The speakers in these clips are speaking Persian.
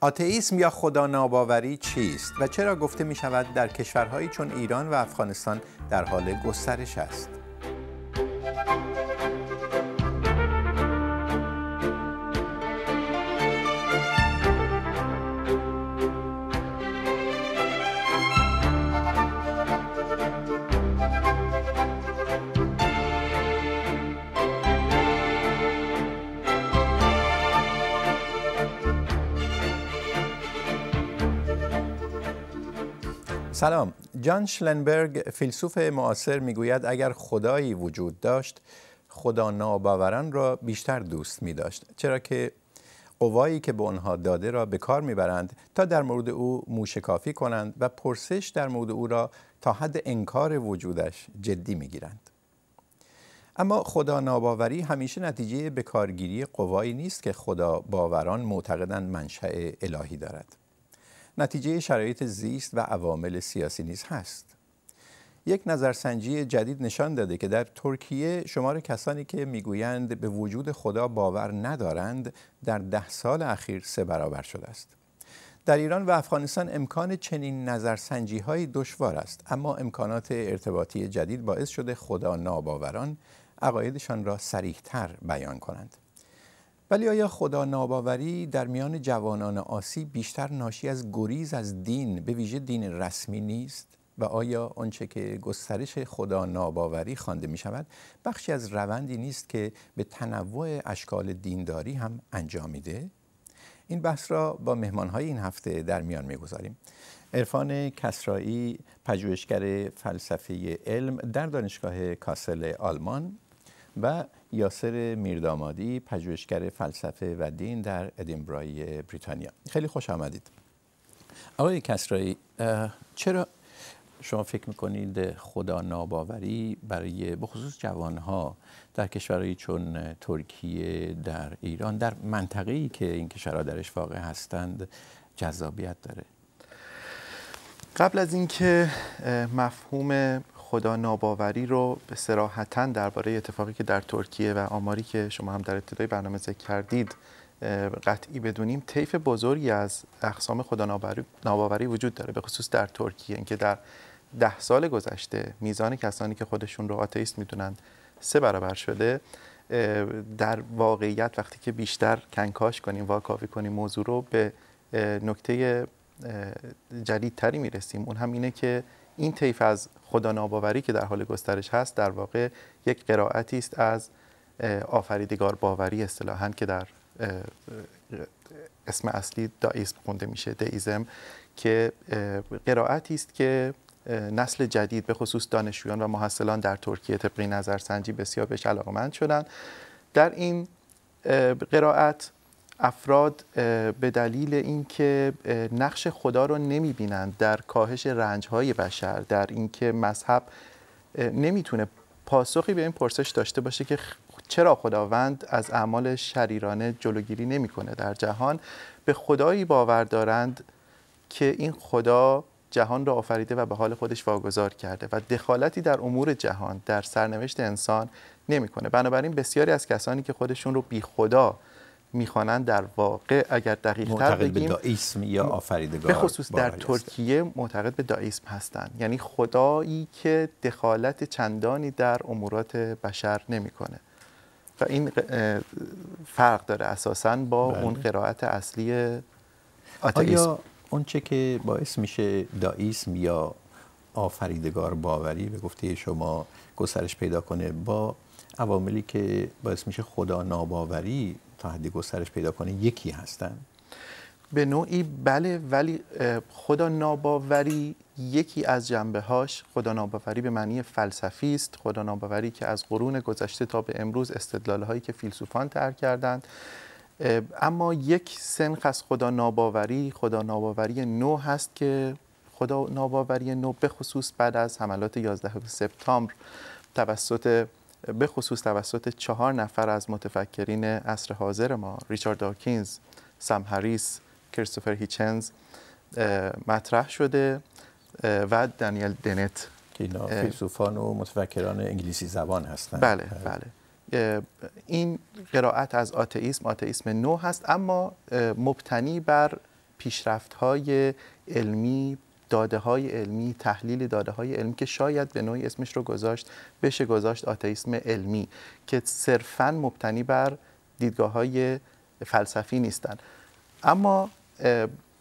آتئیسم یا خدا ناباوری چیست و چرا گفته می شود در کشورهایی چون ایران و افغانستان در حال گسترش است؟ سلام جان شلنبرگ فیلسوف معاصر میگوید اگر خدایی وجود داشت خدا ناباوران را بیشتر دوست می داشت چرا که قوایی که به آنها داده را به کار میبرند تا در مورد او موشکافی کنند و پرسش در مورد او را تا حد انکار وجودش جدی میگیرند اما خدا ناباوری همیشه نتیجه کارگیری قوایی نیست که خدا باوران معتقدن منشأ الهی دارد نتیجه شرایط زیست و عوامل سیاسی نیز هست یک نظرسنجی جدید نشان داده که در ترکیه شمار کسانی که میگویند به وجود خدا باور ندارند در ده سال اخیر سه برابر شده است در ایران و افغانستان امکان چنین نظرسنجی های دشوار است اما امکانات ارتباطی جدید باعث شده خدا ناباوران عقایدشان را سریحتر بیان کنند ولی آیا خدا ناباوری در میان جوانان آسی بیشتر ناشی از گریز از دین به ویژه دین رسمی نیست؟ و آیا آنچه که گسترش خدا ناباوری خوانده می شود بخشی از روندی نیست که به تنوع اشکال دینداری هم انجام میده؟ این بحث را با مهمانهای این هفته در میان میگذاریم. عرفان کسرایی پژوهشگر فلسفه علم در دانشگاه کاسل آلمان و یاسر میردامادی پژوهشگر فلسفه و دین در ادینبرای بریتانیا خیلی خوش آمدید آقای کسرایی چرا شما فکر میکنید خدا ناباوری برای خصوص جوانها در کشورهایی چون ترکیه در ایران در منطقه ای که این کشورها درش واقع هستند جذابیت داره قبل از اینکه مفهوم خدا ناباوری رو به سراحتا درباره اتفاقی که در ترکیه و آماری که شما هم در ابتدای برنامه ذکر کردید قطعی بدونیم طیف بزرگی از اقسام خدا ناباوری وجود داره به خصوص در ترکیه اینکه در ده سال گذشته میزان کسانی که خودشون رو آتئیست میدونند سه برابر شده در واقعیت وقتی که بیشتر کنکاش کنیم واکاوی کنیم موضوع رو به نکته جدیدتری میرسیم اون هم اینه که این طیف از خدا ناباوری که در حال گسترش هست در واقع یک قرائتی است از آفریدگار باوری اصطلاحا که در اسم اصلی دایزم خونده میشه دئیزم که قرائتی است که نسل جدید به خصوص دانشجویان و محصلان در ترکیه طبقی نظرسنجی بسیار بهش علاقمند شدند در این قرائت افراد به دلیل اینکه نقش خدا رو نمیبینند در کاهش های بشر در اینکه مذهب نمیتونه پاسخی به این پرسش داشته باشه که چرا خداوند از اعمال شریرانه جلوگیری نمیکنه در جهان به خدایی باور دارند که این خدا جهان را آفریده و به حال خودش واگذار کرده و دخالتی در امور جهان در سرنوشت انسان نمیکنه بنابراین بسیاری از کسانی که خودشون رو بی خدا میخوانند در واقع اگر دقیق تر بگیم به دائیسم یا آفریدگار به خصوص در ترکیه معتقد به دائیسم هستن یعنی خدایی که دخالت چندانی در امورات بشر نمیکنه و این فرق داره اساسا با بله. اون قرائت اصلی آتئیسم اون چه که باعث میشه دائیسم یا آفریدگار باوری به گفته شما گسترش پیدا کنه با عواملی که باعث میشه خدا ناباوری تا حدی گسترش پیدا کنه یکی هستن به نوعی بله ولی خدا ناباوری یکی از جنبه هاش خدا ناباوری به معنی فلسفی است خدا ناباوری که از قرون گذشته تا به امروز استدلال هایی که فیلسوفان تر کردند اما یک سنخ از خدا ناباوری خدا ناباوری نو هست که خدا ناباوری نو به خصوص بعد از حملات 11 سپتامبر توسط به خصوص توسط چهار نفر از متفکرین عصر حاضر ما ریچارد داکینز، سم هریس، کریستوفر هیچنز مطرح شده و دانیل دنت که اینا فیلسوفان و متفکران انگلیسی زبان هستند بله بله, بله. این قرائت از آتئیسم آتئیسم نو هست اما مبتنی بر پیشرفت های علمی داده های علمی تحلیل داده های علمی که شاید به نوعی اسمش رو گذاشت بشه گذاشت آتئیسم علمی که صرفا مبتنی بر دیدگاه های فلسفی نیستن اما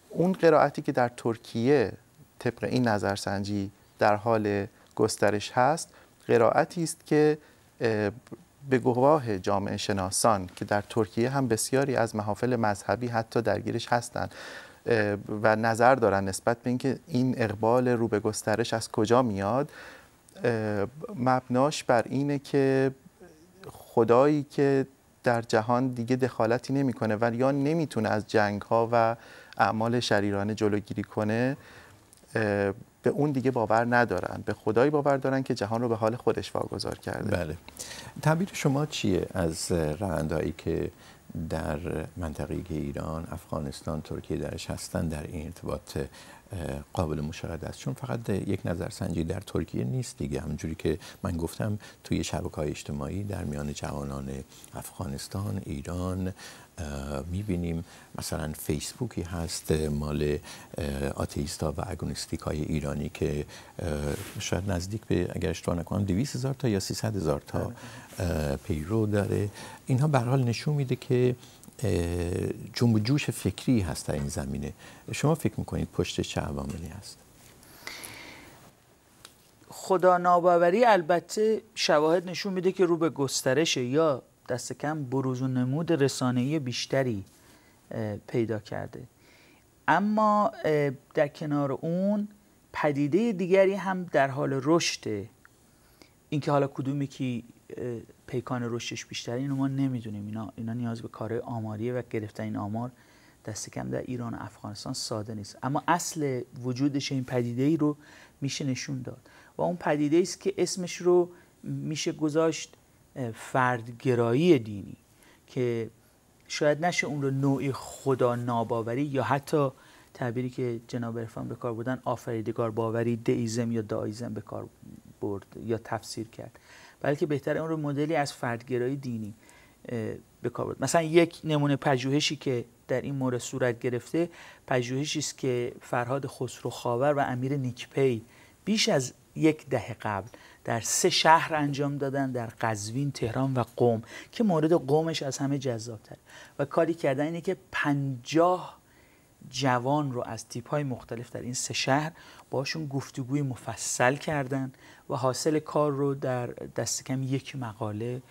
اون قرائتی که در ترکیه طبق این نظرسنجی در حال گسترش هست قرائتی است که به گواه جامعه شناسان که در ترکیه هم بسیاری از محافل مذهبی حتی درگیرش هستند و نظر دارن نسبت به اینکه این اقبال رو به گسترش از کجا میاد مبناش بر اینه که خدایی که در جهان دیگه دخالتی نمیکنه و یا نمیتونه از جنگ ها و اعمال شریرانه جلوگیری کنه به اون دیگه باور ندارن به خدایی باور دارن که جهان رو به حال خودش واگذار کرده بله تعبیر شما چیه از رهندایی که در منطقه که ایران افغانستان ترکیه درش هستن در این ارتباط قابل مشاهده است چون فقط یک نظرسنجی در ترکیه نیست دیگه همونجوری که من گفتم توی شبکه های اجتماعی در میان جوانان افغانستان ایران میبینیم مثلا فیسبوکی هست مال آتئیستا و اگونستیک های ایرانی که شاید نزدیک به اگر اشتباه نکنم 200 هزار تا یا 300 هزار تا بله. پیرو داره اینها به حال نشون میده که جنب جوش فکری هست در این زمینه شما فکر میکنید پشت چه عواملی هست خدا ناباوری البته شواهد نشون میده که رو به گسترش یا دست کم بروز و نمود رسانه‌ای بیشتری پیدا کرده اما در کنار اون پدیده دیگری هم در حال رشده اینکه حالا کدومی که پیکان رشدش بیشتر اینو ما نمیدونیم اینا, اینا نیاز به کار آماریه و گرفتن این آمار دست کم در ایران و افغانستان ساده نیست اما اصل وجودش این پدیده ای رو میشه نشون داد و اون پدیده است که اسمش رو میشه گذاشت فردگرایی دینی که شاید نشه اون رو نوعی خدا ناباوری یا حتی تعبیری که جناب عرفان به کار بودن آفریدگار باوری دیزم یا دایزم به کار برد یا تفسیر کرد بلکه بهتر اون رو مدلی از فردگرایی دینی به کار برد مثلا یک نمونه پژوهشی که در این مورد صورت گرفته پژوهشی است که فرهاد خسرو خاور و امیر نیکپی بیش از یک دهه قبل در سه شهر انجام دادن در قزوین، تهران و قوم که مورد قومش از همه جذابتر و کاری کردن اینه که پنجاه جوان رو از تیپ های مختلف در این سه شهر باشون گفتگوی مفصل کردن و حاصل کار رو در دست کم یک مقاله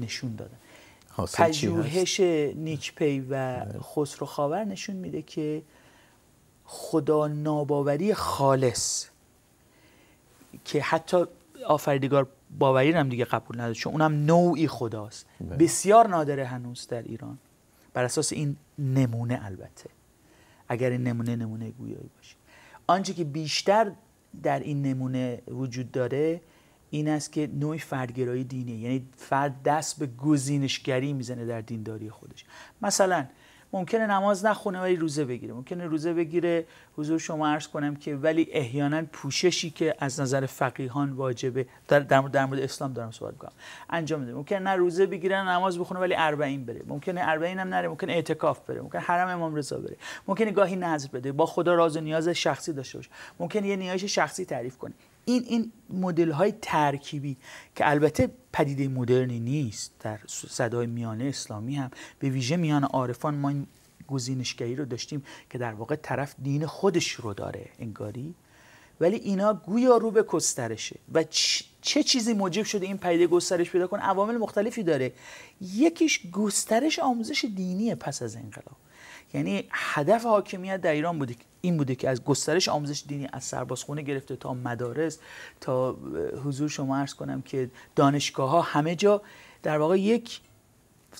نشون دادن پژوهش نیکپی و بله. خسرو خاور نشون میده که خدا ناباوری خالص که حتی آفریدگار باوری هم دیگه قبول نداره چون اونم نوعی خداست بله. بسیار نادره هنوز در ایران بر اساس این نمونه البته اگر این نمونه نمونه گویایی باشه آنچه که بیشتر در این نمونه وجود داره این است که نوعی فردگرایی دینی یعنی فرد دست به گزینشگری میزنه در دینداری خودش مثلا ممکنه نماز نخونه ولی روزه بگیره ممکنه روزه بگیره حضور شما عرض کنم که ولی احیانا پوششی که از نظر فقیهان واجبه در, در, مورد, در مورد اسلام دارم صحبت میکنم انجام میده ممکنه نه روزه بگیره نماز بخونه ولی اربعین بره ممکنه اربعین هم نره ممکنه اعتکاف بره ممکنه حرم امام رضا بره ممکنه گاهی نذر بده با خدا راز و نیاز شخصی داشته باشه ممکنه یه نیاز شخصی تعریف کنه این این مدل های ترکیبی که البته پدیده مدرنی نیست در صدای میانه اسلامی هم به ویژه میان عارفان ما این گزینشگری رو داشتیم که در واقع طرف دین خودش رو داره انگاری ولی اینا گویا رو به گسترشه و چه چیزی موجب شده این پدیده گسترش پیدا کنه عوامل مختلفی داره یکیش گسترش آموزش دینیه پس از انقلاب یعنی هدف حاکمیت در ایران بوده این بوده که از گسترش آموزش دینی از سربازخونه گرفته تا مدارس تا حضور شما عرض کنم که دانشگاه ها همه جا در واقع یک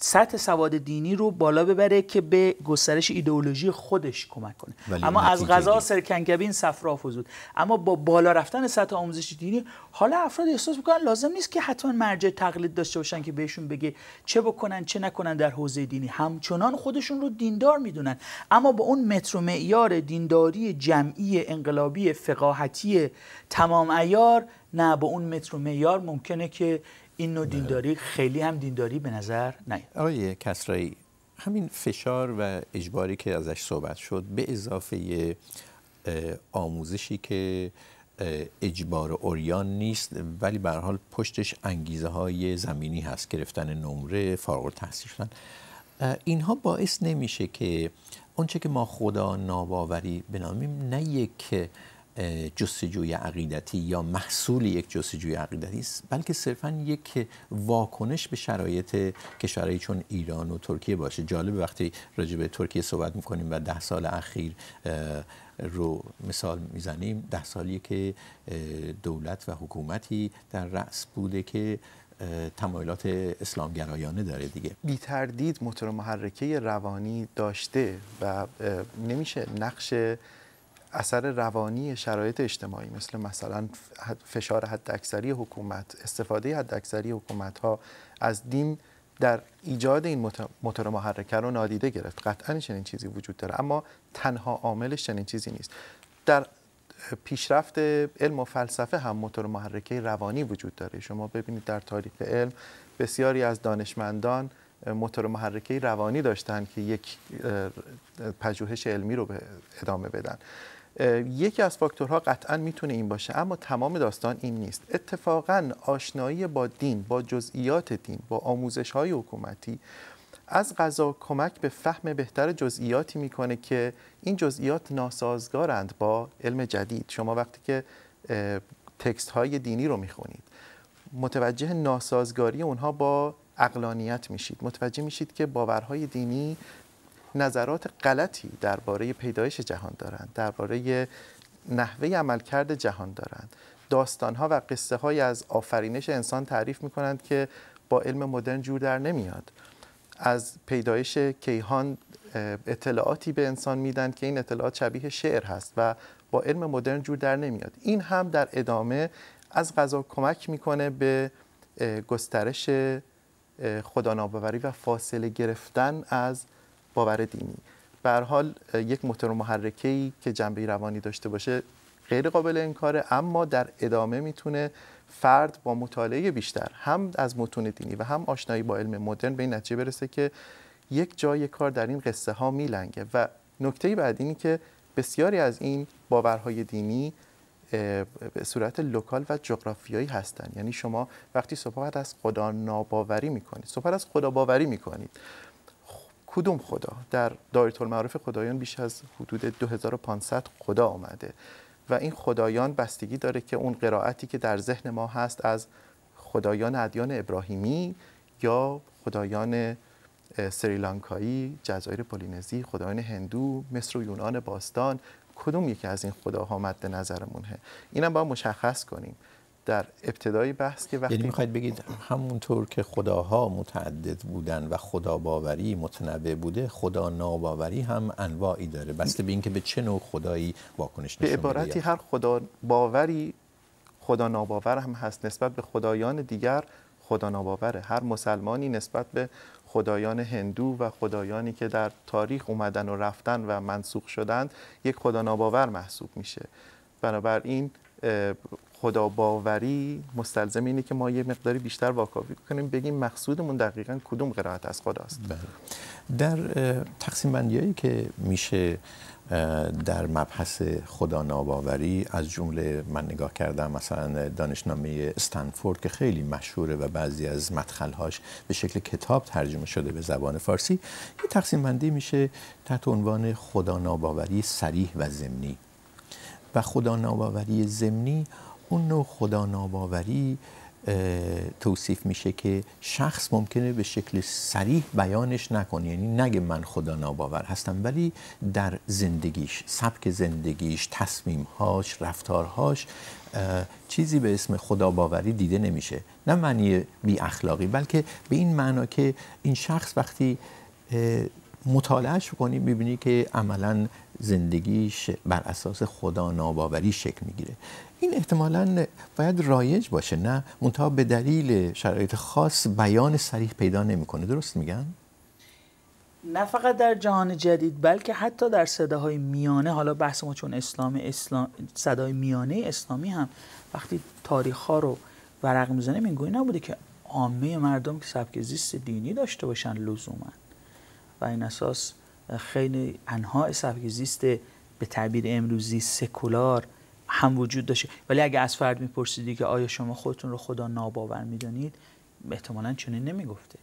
سطح سواد دینی رو بالا ببره که به گسترش ایدئولوژی خودش کمک کنه اما از غذا سرکنگبین صفرا فزود اما با بالا رفتن سطح آموزش دینی حالا افراد احساس میکنن لازم نیست که حتما مرجع تقلید داشته باشن که بهشون بگه چه بکنن چه نکنن در حوزه دینی همچنان خودشون رو دیندار میدونن اما با اون متر و معیار دینداری جمعی انقلابی فقاهتی تمام ایار نه با اون متر و معیار ممکنه که این نوع بله. دینداری خیلی هم دینداری به نظر نیست آقای کسرایی همین فشار و اجباری که ازش صحبت شد به اضافه آموزشی که اجبار اوریان نیست ولی به حال پشتش انگیزه های زمینی هست گرفتن نمره فارغ تحصیل شدن اینها باعث نمیشه که اونچه که ما خدا ناباوری بنامیم نه یک جستجوی عقیدتی یا محصول یک جستجوی عقیدتی است بلکه صرفا یک واکنش به شرایط کشورهایی چون ایران و ترکیه باشه جالب وقتی راجع به ترکیه صحبت میکنیم و ده سال اخیر رو مثال میزنیم ده سالی که دولت و حکومتی در رأس بوده که تمایلات اسلامگرایانه داره دیگه بی تردید موتور محرکه روانی داشته و نمیشه نقش اثر روانی شرایط اجتماعی مثل مثلا فشار حداکثری حکومت استفاده حداکثری حکومت ها از دین در ایجاد این موتور محرکه رو نادیده گرفت قطعا چنین چیزی وجود داره اما تنها عاملش چنین چیزی نیست در پیشرفت علم و فلسفه هم موتور محرکه روانی وجود داره شما ببینید در تاریخ علم بسیاری از دانشمندان موتور محرکه روانی داشتن که یک پژوهش علمی رو به ادامه بدن یکی از فاکتورها قطعا میتونه این باشه اما تمام داستان این نیست اتفاقا آشنایی با دین با جزئیات دین با آموزش های حکومتی از غذا کمک به فهم بهتر جزئیاتی میکنه که این جزئیات ناسازگارند با علم جدید شما وقتی که تکست های دینی رو میخونید متوجه ناسازگاری اونها با اقلانیت میشید متوجه میشید که باورهای دینی نظرات غلطی درباره پیدایش جهان دارند درباره نحوه عملکرد جهان دارند داستانها و قصه های از آفرینش انسان تعریف می کنند که با علم مدرن جور در نمیاد از پیدایش کیهان اطلاعاتی به انسان میدن که این اطلاعات شبیه شعر هست و با علم مدرن جور در نمیاد این هم در ادامه از غذا کمک میکنه به گسترش خداناپووری و فاصله گرفتن از باور دینی بر حال یک موتور محرکه‌ای که جنبه روانی داشته باشه غیر قابل انکاره اما در ادامه میتونه فرد با مطالعه بیشتر هم از متون دینی و هم آشنایی با علم مدرن به این نتیجه برسه که یک جای کار در این قصه ها میلنگه و نکته بعد اینی که بسیاری از این باورهای دینی به صورت لوکال و جغرافیایی هستند یعنی شما وقتی صحبت از خدا ناباوری میکنید صحبت از خدا باوری میکنید کدوم خدا در دایره المعارف خدایان بیش از حدود 2500 خدا آمده و این خدایان بستگی داره که اون قرائتی که در ذهن ما هست از خدایان ادیان ابراهیمی یا خدایان سریلانکایی، جزایر پولینزی، خدایان هندو، مصر و یونان باستان کدوم یکی از این خداها مد نظرمونه اینم باید مشخص کنیم در ابتدای بحث که وقتی یعنی میخواید بگید همونطور که خداها متعدد بودن و خدا باوری متنوع بوده خدا ناباوری هم انواعی داره بسته به اینکه به چه نوع خدایی واکنش نشون به عبارتی هر خدا باوری خدا ناباور هم هست نسبت به خدایان دیگر خدا ناباوره هر مسلمانی نسبت به خدایان هندو و خدایانی که در تاریخ اومدن و رفتن و منسوخ شدند یک خدا ناباور محسوب میشه بنابراین خدا باوری مستلزم اینه که ما یه مقداری بیشتر واکاوی کنیم بگیم مقصودمون دقیقا کدوم قرائت از خداست بله. در تقسیم هایی که میشه در مبحث خدا ناباوری از جمله من نگاه کردم مثلا دانشنامه استنفورد که خیلی مشهوره و بعضی از مدخلهاش به شکل کتاب ترجمه شده به زبان فارسی یه تقسیم بندی میشه تحت عنوان خدا ناباوری سریح و زمینی و خدا ناباوری زمینی اون نوع خدا ناباوری توصیف میشه که شخص ممکنه به شکل سریح بیانش نکنه یعنی نگه من خدا ناباور هستم ولی در زندگیش سبک زندگیش تصمیمهاش رفتارهاش چیزی به اسم خدا باوری دیده نمیشه نه معنی بی اخلاقی بلکه به این معنا که این شخص وقتی مطالعهش کنی میبینی که عملا زندگیش بر اساس خدا ناباوری شکل میگیره این احتمالا باید رایج باشه نه منتها به دلیل شرایط خاص بیان سریح پیدا نمیکنه درست میگن نه فقط در جهان جدید بلکه حتی در صداهای میانه حالا بحث ما چون اسلام اسلام صدای میانه اسلامی هم وقتی تاریخ ها رو ورق میزنه میگویی نبوده که عامه مردم که سبک زیست دینی داشته باشن لزوما و این اساس خیلی انها سبک زیست به تعبیر امروزی سکولار هم وجود داشته ولی اگه از فرد میپرسیدی که آیا شما خودتون رو خدا ناباور میدانید احتمالا چنین نمیگفته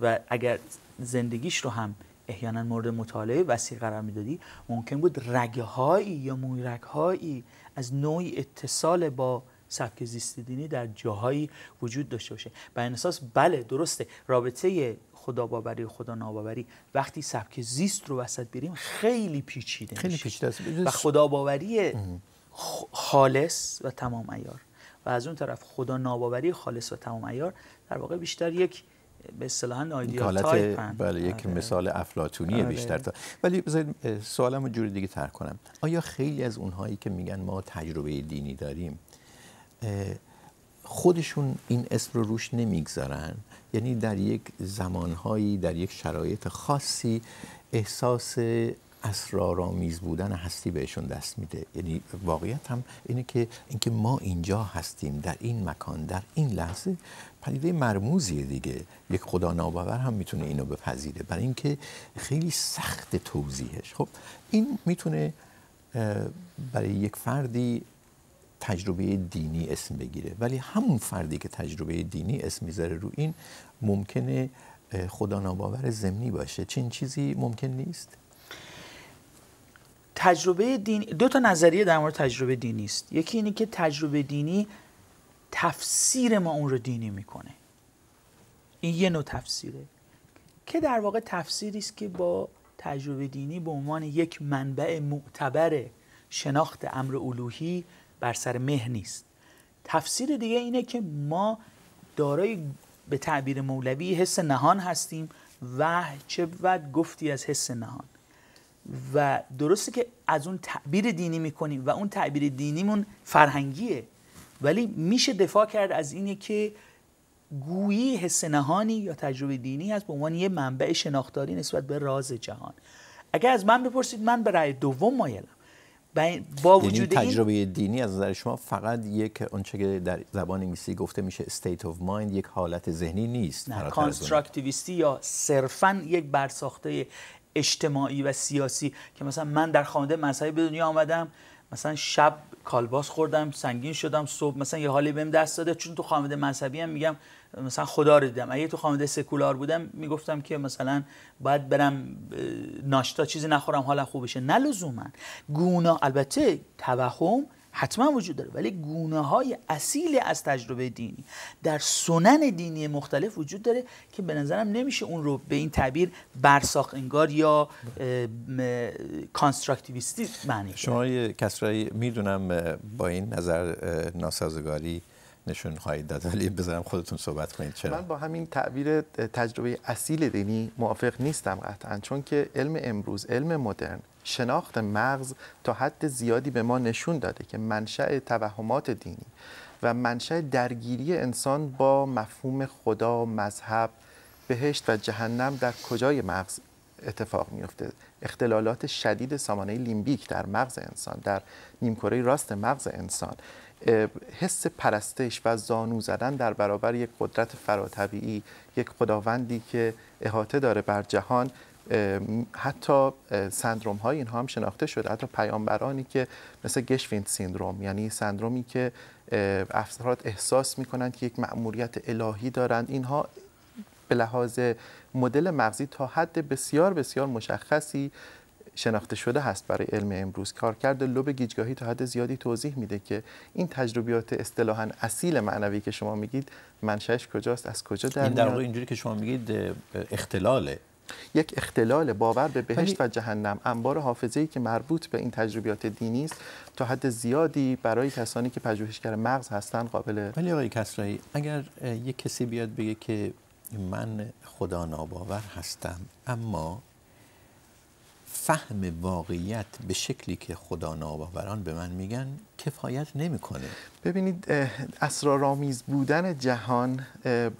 و اگر زندگیش رو هم احیانا مورد مطالعه وسیع قرار میدادی ممکن بود هایی یا مویرگهایی از نوعی اتصال با سبک زیست دینی در جاهایی وجود داشته باشه بر این اساس بله درسته رابطه خدا و خدا ناباوری وقتی سبک زیست رو وسط بریم خیلی پیچیده خیلی پیچیده است و خدا خالص و تمام ایار و از اون طرف خدا ناباوری خالص و تمام ایار در واقع بیشتر یک به اصطلاح آیدیا تایپن بله یک آره. مثال افلاطونی آره. بیشتر تا ولی بذارید سوالم رو جور دیگه تر کنم آیا خیلی از اونهایی که میگن ما تجربه دینی داریم خودشون این اسم رو روش نمیگذارن یعنی در یک زمانهایی در یک شرایط خاصی احساس اسرارآمیز بودن هستی بهشون دست میده یعنی واقعیت هم اینه که اینکه ما اینجا هستیم در این مکان در این لحظه پدیده مرموزیه دیگه یک خدا ناباور هم میتونه اینو بپذیره برای اینکه خیلی سخت توضیحش خب این میتونه برای یک فردی تجربه دینی اسم بگیره ولی همون فردی که تجربه دینی اسم میذاره رو این ممکنه خدا ناباور زمینی باشه چین چیزی ممکن نیست تجربه دینی دو تا نظریه در مورد تجربه دینی است یکی اینه که تجربه دینی تفسیر ما اون رو دینی میکنه این یه نوع تفسیره که در واقع تفسیری است که با تجربه دینی به عنوان یک منبع معتبر شناخت امر الوهی بر سر مه نیست تفسیر دیگه اینه که ما دارای به تعبیر مولوی حس نهان هستیم و چه بد گفتی از حس نهان و درسته که از اون تعبیر دینی میکنیم و اون تعبیر دینیمون فرهنگیه ولی میشه دفاع کرد از اینه که گویی حس نهانی یا تجربه دینی هست به عنوان یه منبع شناختاری نسبت به راز جهان اگر از من بپرسید من به رأی دوم مایلم یعنی یعنی این با وجود تجربه دینی از نظر شما فقط یک آنچه که در زبان انگلیسی گفته میشه state of mind یک حالت ذهنی نیست نه یا صرفا یک برساخته اجتماعی و سیاسی که مثلا من در خانواده مذهبی به دنیا آمدم مثلا شب کالباس خوردم سنگین شدم صبح مثلا یه حالی بهم دست داده چون تو خانواده مذهبی هم میگم مثلا خدا رو دیدم اگه تو خانواده سکولار بودم میگفتم که مثلا باید برم ناشتا چیزی نخورم حالا خوب بشه نه لزوما گونا البته توهم حتما وجود داره ولی گونه های اصیل از تجربه دینی در سنن دینی مختلف وجود داره که به نظرم نمیشه اون رو به این تعبیر برساخ انگار یا کانستراکتیویستی معنی شما یه کسرایی میدونم با این نظر ناسازگاری نشون خواهید داد ولی بذارم خودتون صحبت کنید چرا من با همین تعبیر تجربه اصیل دینی موافق نیستم قطعا چون که علم امروز علم مدرن شناخت مغز تا حد زیادی به ما نشون داده که منشأ توهمات دینی و منشأ درگیری انسان با مفهوم خدا مذهب بهشت و جهنم در کجای مغز اتفاق میفته اختلالات شدید سامانه لیمبیک در مغز انسان در نیمکره راست مغز انسان حس پرستش و زانو زدن در برابر یک قدرت فراتبیعی یک خداوندی که احاطه داره بر جهان حتی سندروم های اینها هم شناخته شده حتی پیامبرانی که مثل گشفیند سیندروم یعنی سندرومی که افراد احساس میکنند که یک مأموریت الهی دارند اینها به لحاظ مدل مغزی تا حد بسیار بسیار مشخصی شناخته شده هست برای علم امروز کارکرد لب گیجگاهی تا حد زیادی توضیح میده که این تجربیات اصطلاحا اصیل معنوی که شما میگید منشأش کجاست از کجا در این در واقع اینجوری که شما میگید اختلاله یک اختلال باور به بهشت و جهنم انبار حافظه ای که مربوط به این تجربیات دینی است تا حد زیادی برای کسانی که پژوهشگر مغز هستند قابل ولی آقای کسرایی اگر یک کسی بیاد بگه که من خدا ناباور هستم اما فهم واقعیت به شکلی که خدا ناباوران به من میگن کفایت نمیکنه ببینید اسرارآمیز بودن جهان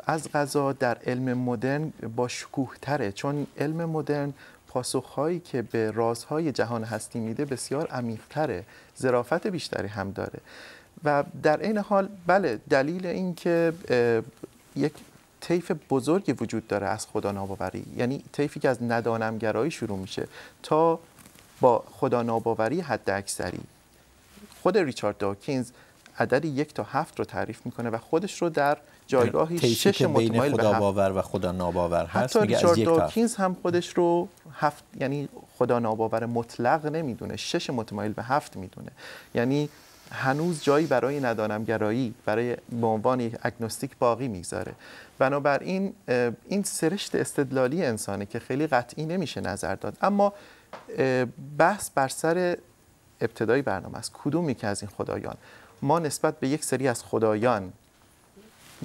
از غذا در علم مدرن با شکوه تره چون علم مدرن پاسخهایی که به رازهای جهان هستی میده بسیار تره ظرافت بیشتری هم داره و در این حال بله دلیل اینکه یک طیف بزرگی وجود داره از خدا ناباوری یعنی طیفی که از ندانمگرایی شروع میشه تا با خدا ناباوری حد اکثری خود ریچارد داکینز عدد یک تا هفت رو تعریف میکنه و خودش رو در جایگاهی شش متمایل خدا باور و خدا ناباور هست حتی ریچارد داکینز هم خودش رو هفت یعنی خدا ناباور مطلق نمیدونه شش متمایل به هفت میدونه یعنی هنوز جایی برای ندانمگرایی برای به عنوان یک اگنوستیک باقی میگذاره بنابراین این سرشت استدلالی انسانه که خیلی قطعی نمیشه نظر داد اما بحث بر سر ابتدای برنامه است کدومی که از این خدایان ما نسبت به یک سری از خدایان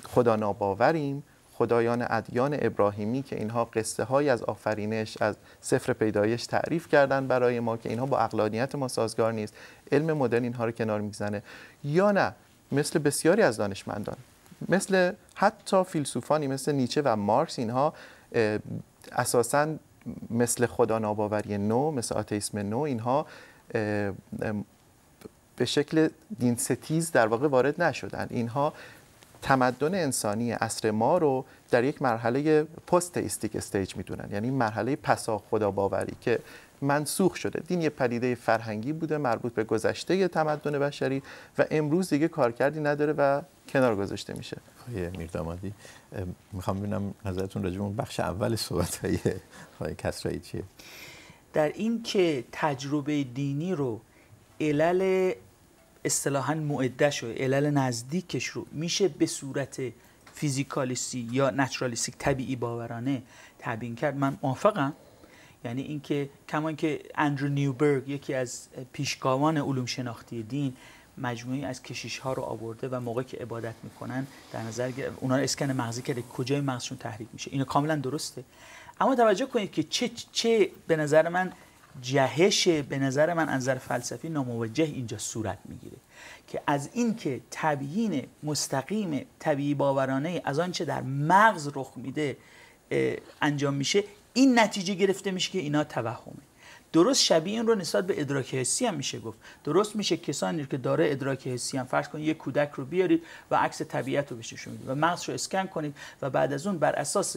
خدا ناباوریم خدایان ادیان ابراهیمی که اینها قصه های از آفرینش از صفر پیدایش تعریف کردن برای ما که اینها با اقلانیت ما سازگار نیست علم مدرن اینها رو کنار میزنه یا نه مثل بسیاری از دانشمندان مثل حتی فیلسوفانی مثل نیچه و مارکس اینها اساسا مثل خدا ناباوری نو مثل آتیسم نو اینها به شکل دین ستیز در واقع وارد نشدن اینها تمدن انسانی اصر ما رو در یک مرحله پست ایستیک استیج میدونن یعنی مرحله پسا خدا باوری که منسوخ شده دین یه پدیده فرهنگی بوده مربوط به گذشته تمدن بشری و امروز دیگه کارکردی نداره و کنار گذاشته میشه آقای میردامادی میخوام ببینم نظرتون راجع اون بخش اول صحبت های آقای کسرایی چیه در این که تجربه دینی رو علل اصطلاحا معدش و علل نزدیکش رو میشه به صورت فیزیکالیستی یا نچرالیستیک طبیعی باورانه تبیین کرد من موافقم یعنی اینکه کما که اندرو نیوبرگ یکی از پیشگاوان علوم شناختی دین مجموعی از کشیش ها رو آورده و موقعی که عبادت میکنن در نظر اونا رو اسکن مغزی کرده کجای مغزشون تحریک میشه اینو کاملا درسته اما توجه کنید که چه چه به نظر من جهش به نظر من از نظر فلسفی ناموجه اینجا صورت میگیره که از اینکه تبیین مستقیم طبیعی باورانه از آنچه در مغز رخ میده انجام میشه این نتیجه گرفته میشه که اینا توهمه درست شبیه این رو نسبت به ادراک حسی هم میشه گفت درست میشه کسانی که داره ادراک حسی هم فرض کنید یک کودک رو بیارید و عکس طبیعت رو بهش نشون و مغز رو اسکن کنید و بعد از اون بر اساس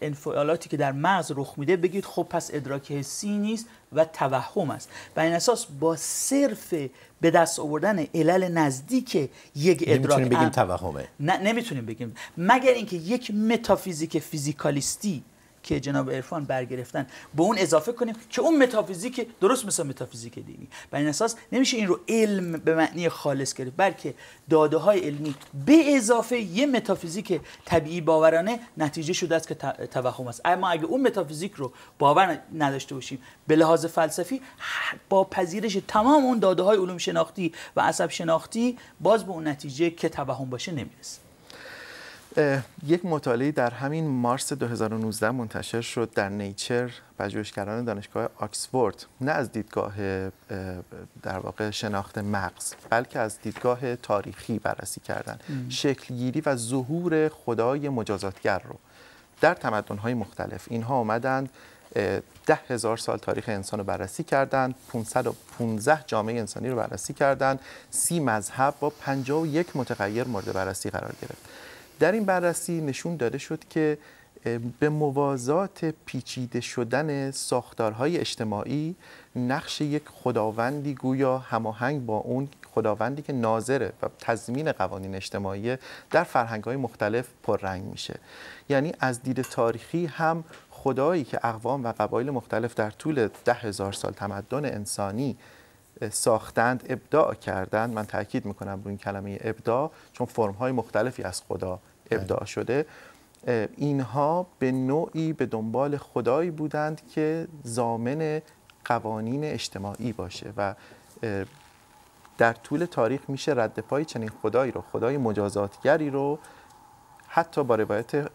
انفعالاتی که در مغز رخ میده بگید خب پس ادراک حسی نیست و توهم است بر این اساس با صرف به دست آوردن علل نزدیک یک ادراک نمیتونیم بگیم توهمه نه نمیتونیم بگیم مگر اینکه یک متافیزیک فیزیکالیستی که جناب عرفان برگرفتن به اون اضافه کنیم که اون متافیزیک درست مثل متافیزیک دینی بر این اساس نمیشه این رو علم به معنی خالص گرفت بلکه داده های علمی به اضافه یه متافیزیک طبیعی باورانه نتیجه شده است که توهم است اما اگه اون متافیزیک رو باور نداشته باشیم به لحاظ فلسفی با پذیرش تمام اون داده های علوم شناختی و عصب شناختی باز به اون نتیجه که توهم باشه نمیرسیم یک مطالعه در همین مارس 2019 منتشر شد در نیچر پژوهشگران دانشگاه آکسفورد نه از دیدگاه در واقع شناخت مغز بلکه از دیدگاه تاریخی بررسی کردن شکلگیری و ظهور خدای مجازاتگر رو در تمدن‌های مختلف اینها آمدند ده هزار سال تاریخ انسان رو بررسی کردند 515 جامعه انسانی رو بررسی کردند سی مذهب با 51 متغیر مورد بررسی قرار گرفت در این بررسی نشون داده شد که به موازات پیچیده شدن ساختارهای اجتماعی نقش یک خداوندی گویا هماهنگ با اون خداوندی که ناظره و تضمین قوانین اجتماعی در فرهنگ های مختلف پررنگ میشه یعنی از دید تاریخی هم خدایی که اقوام و قبایل مختلف در طول ده هزار سال تمدن انسانی ساختند ابداع کردند من تاکید میکنم با این کلمه ابداع چون فرم های مختلفی از خدا ابداع بله. شده اینها به نوعی به دنبال خدایی بودند که زامن قوانین اجتماعی باشه و در طول تاریخ میشه رد پای چنین خدایی رو خدای مجازاتگری رو حتی با روایت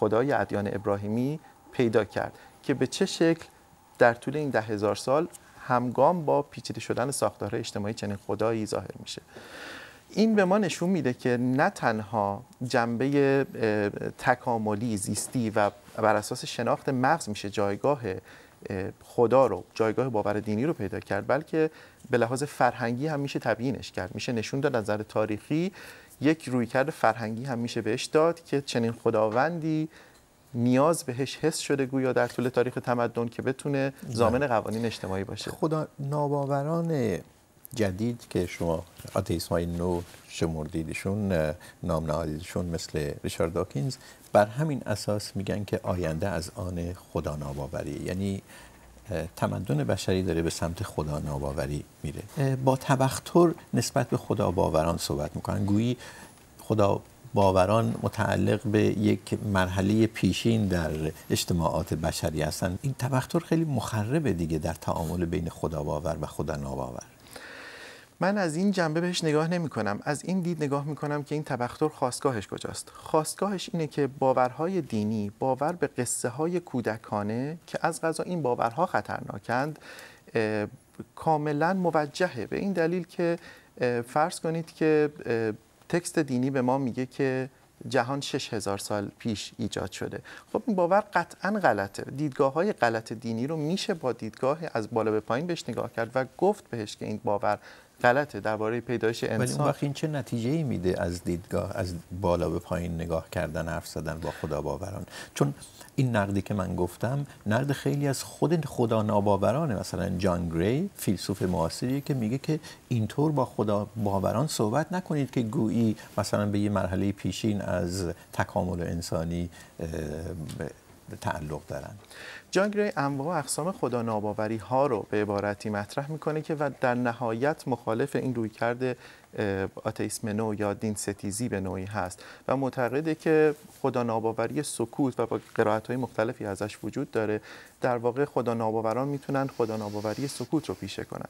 خدای ادیان ابراهیمی پیدا کرد که به چه شکل در طول این ده هزار سال همگام با پیچیده شدن ساختارهای اجتماعی چنین خدایی ظاهر میشه این به ما نشون میده که نه تنها جنبه تکاملی زیستی و بر اساس شناخت مغز میشه جایگاه خدا رو جایگاه باور دینی رو پیدا کرد بلکه به لحاظ فرهنگی هم میشه تبیینش کرد میشه نشون داد نظر تاریخی یک رویکرد فرهنگی هم میشه بهش داد که چنین خداوندی نیاز بهش حس شده گویا در طول تاریخ تمدن که بتونه بله. زامن قوانین اجتماعی باشه خدا ناباوران جدید که شما آتیسم های نو شمردیدشون نهادیدشون مثل ریشارد داکینز بر همین اساس میگن که آینده از آن خدا ناباوریه یعنی تمدن بشری داره به سمت خدا ناباوری میره با تبختر نسبت به خدا باوران صحبت میکنن گویی خدا باوران متعلق به یک مرحله پیشین در اجتماعات بشری هستند این تبختر خیلی مخربه دیگه در تعامل بین خدا باور و خدا ناباور من از این جنبه بهش نگاه نمی کنم از این دید نگاه می کنم که این تبختر خواستگاهش کجاست خواستگاهش اینه که باورهای دینی باور به قصه های کودکانه که از غذا این باورها خطرناکند کاملا موجهه به این دلیل که فرض کنید که تکست دینی به ما میگه که جهان 6000 سال پیش ایجاد شده خب این باور قطعا غلطه دیدگاه های غلط دینی رو میشه با دیدگاه از بالا به پایین بهش نگاه کرد و گفت بهش که این باور غلطه درباره پیدایش انسان ولی این چه نتیجه ای میده از دیدگاه از بالا به پایین نگاه کردن حرف زدن با خدا باوران چون این نقدی که من گفتم نقد خیلی از خود خدا ناباورانه مثلا جان گری فیلسوف معاصری که میگه که اینطور با خدا باوران صحبت نکنید که گویی مثلا به یه مرحله پیشین از تکامل انسانی تعلق دارن جان گری انواع و اقسام خدا ناباوری ها رو به عبارتی مطرح میکنه که و در نهایت مخالف این رویکرد آتیسم نو یا دین ستیزی به نوعی هست و معتقده که خدا ناباوری سکوت و با قرائت های مختلفی ازش وجود داره در واقع خدا ناباوران میتونن خدا ناباوری سکوت رو پیشه کنن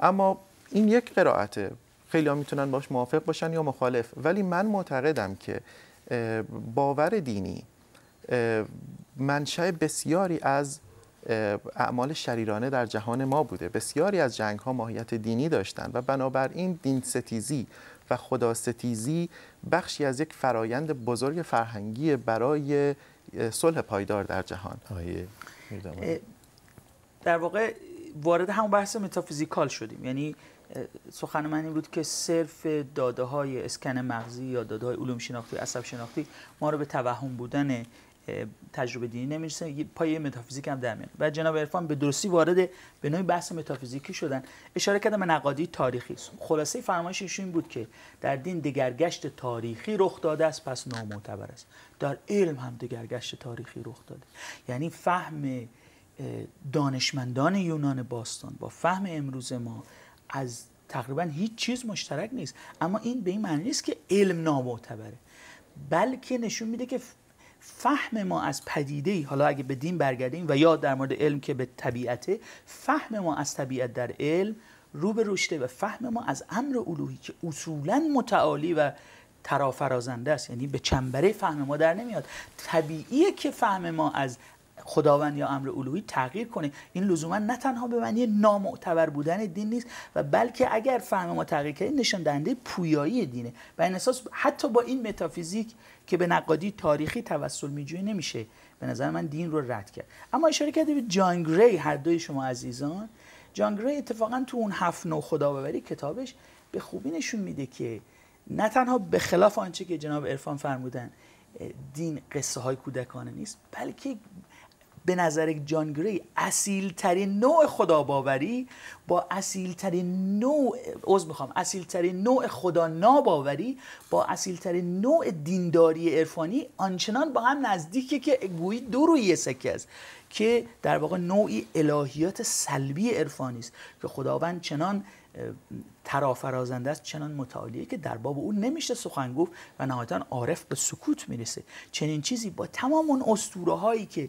اما این یک قرائته خیلی ها میتونن باش موافق باشن یا مخالف ولی من معتقدم که باور دینی منشأ بسیاری از اعمال شریرانه در جهان ما بوده بسیاری از جنگ ها ماهیت دینی داشتند و بنابراین دین ستیزی و خدا بخشی از یک فرایند بزرگ فرهنگی برای صلح پایدار در جهان در واقع وارد همون بحث متافیزیکال شدیم یعنی سخن من این بود که صرف داده های اسکن مغزی یا داده های علوم شناختی عصب شناختی ما رو به توهم بودن تجربه دینی نمیرسه پای متافیزیک هم در و جناب عرفان به درستی وارد به نوعی بحث متافیزیکی شدن اشاره کردم به نقادی تاریخی خلاصه فرمایش این بود که در دین دگرگشت تاریخی رخ داده است پس نامعتبر است در علم هم دگرگشت تاریخی رخ داده یعنی فهم دانشمندان یونان باستان با فهم امروز ما از تقریبا هیچ چیز مشترک نیست اما این به این معنی نیست که علم نامعتبره بلکه نشون میده که فهم ما از پدیده ای حالا اگه به دین برگردیم و یا در مورد علم که به طبیعته فهم ما از طبیعت در علم رو به رشته و فهم ما از امر الوهی که اصولا متعالی و ترافرازنده است یعنی به چنبره فهم ما در نمیاد طبیعیه که فهم ما از خداوند یا امر الوهی تغییر کنه این لزوما نه تنها به معنی نامعتبر بودن دین نیست و بلکه اگر فهم ما تغییر کنه نشان دهنده پویایی دینه و این اساس حتی با این متافیزیک که به نقادی تاریخی توسل میجوی نمیشه به نظر من دین رو رد کرد اما اشاره کرده به جان گری هر دوی شما عزیزان جان گری اتفاقا تو اون هفت نو خدا ببری کتابش به خوبی نشون میده که نه تنها به خلاف آنچه که جناب عرفان فرمودن دین قصه های کودکانه نیست بلکه به نظر جان گری اصیل ترین نوع خداباوری با اصیل ترین نوع عذر میخوام اصیل ترین نوع خدا ناباوری با اصیل ترین نوع دینداری عرفانی آنچنان با هم نزدیکه که گویی دو روی سکه است که در واقع نوعی الهیات سلبی عرفانی است که خداوند چنان ترافرازنده است چنان متعالیه که در باب او نمیشه سخن گفت و نهایتا عارف به سکوت میرسه چنین چیزی با تمام اون اسطوره هایی که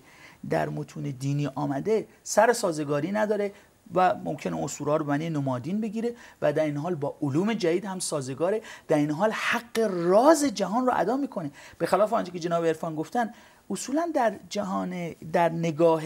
در متون دینی آمده سر سازگاری نداره و ممکن اسورا رو معنی نمادین بگیره و در این حال با علوم جدید هم سازگاره در این حال حق راز جهان رو ادا میکنه به خلاف آنچه که جناب عرفان گفتن اصولا در جهان در نگاه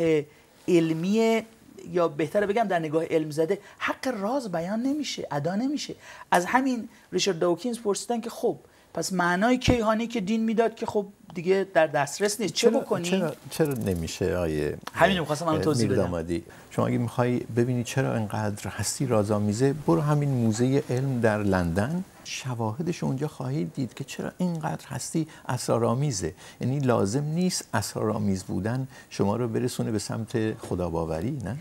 علمی یا بهتر بگم در نگاه علم زده حق راز بیان نمیشه ادا نمیشه از همین ریچارد داوکینز پرسیدن که خب پس معنای کیهانی که دین میداد که خب دیگه در دسترس نیست چه بکنی چرا, چرا نمیشه آیه همین خواستم من توضیح بدم شما اگه می‌خوای ببینی چرا اینقدر هستی میزه برو همین موزه علم در لندن شواهدش اونجا خواهید دید که چرا اینقدر هستی اسرارآمیزه یعنی لازم نیست اسرارآمیز بودن شما رو برسونه به سمت خدا خداباوری نه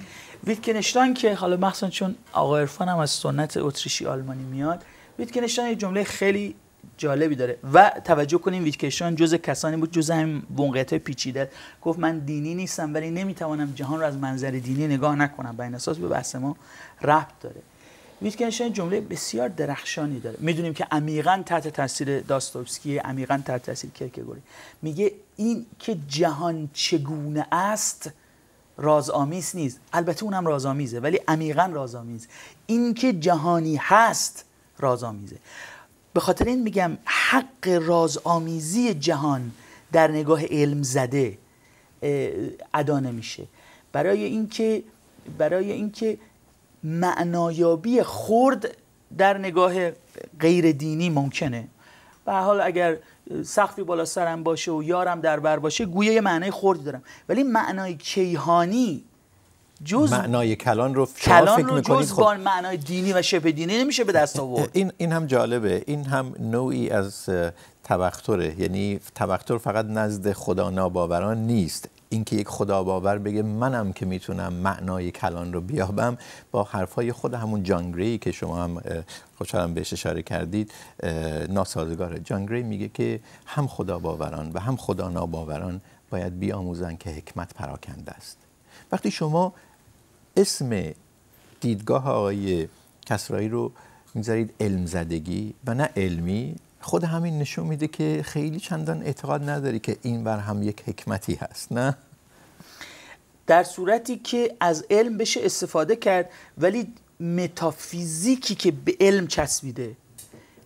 ویتکنشتاین که حالا مثلا چون آقا عرفان هم از سنت اتریشی آلمانی میاد ویتکنشتاین یه جمله خیلی جالبی داره و توجه کنیم ویتکشان جز کسانی بود جز همین بونقیت های پیچیده گفت من دینی نیستم ولی نمیتوانم جهان رو از منظر دینی نگاه نکنم و این اساس به بحث ما ربط داره ویتکنشتاین جمله بسیار درخشانی داره میدونیم که عمیقا تحت تاثیر داستوفسکی عمیقا تحت تاثیر کرکگوری میگه این که جهان چگونه است رازآمیز نیست البته اونم رازآمیزه ولی عمیقا رازآمیز این که جهانی هست رازآمیزه به خاطر این میگم حق رازآمیزی جهان در نگاه علم زده ادا نمیشه برای اینکه برای اینکه معنایابی خرد در نگاه غیر دینی ممکنه به حال اگر سخفی بالا سرم باشه و یارم در بر باشه گویه یه معنای خرد دارم ولی معنای کیهانی جز معنای کلان رو کلان فکر رو جز خب... با معنای دینی و شبه دینی نمیشه به دست آورد این این هم جالبه این هم نوعی از تبختره یعنی تبختر فقط نزد خدا ناباوران نیست اینکه یک خدا باور بگه منم که میتونم معنای کلان رو بیابم با حرفای خود همون جانگری که شما هم خوشحالم بهش اشاره کردید ناسازگاره جانگری میگه که هم خدا باوران و هم خدا ناباوران باید بیاموزن که حکمت پراکنده است وقتی شما اسم دیدگاه آقای کسرایی رو میذارید علم زدگی و نه علمی خود همین نشون میده که خیلی چندان اعتقاد نداری که این بر هم یک حکمتی هست نه در صورتی که از علم بشه استفاده کرد ولی متافیزیکی که به علم چسبیده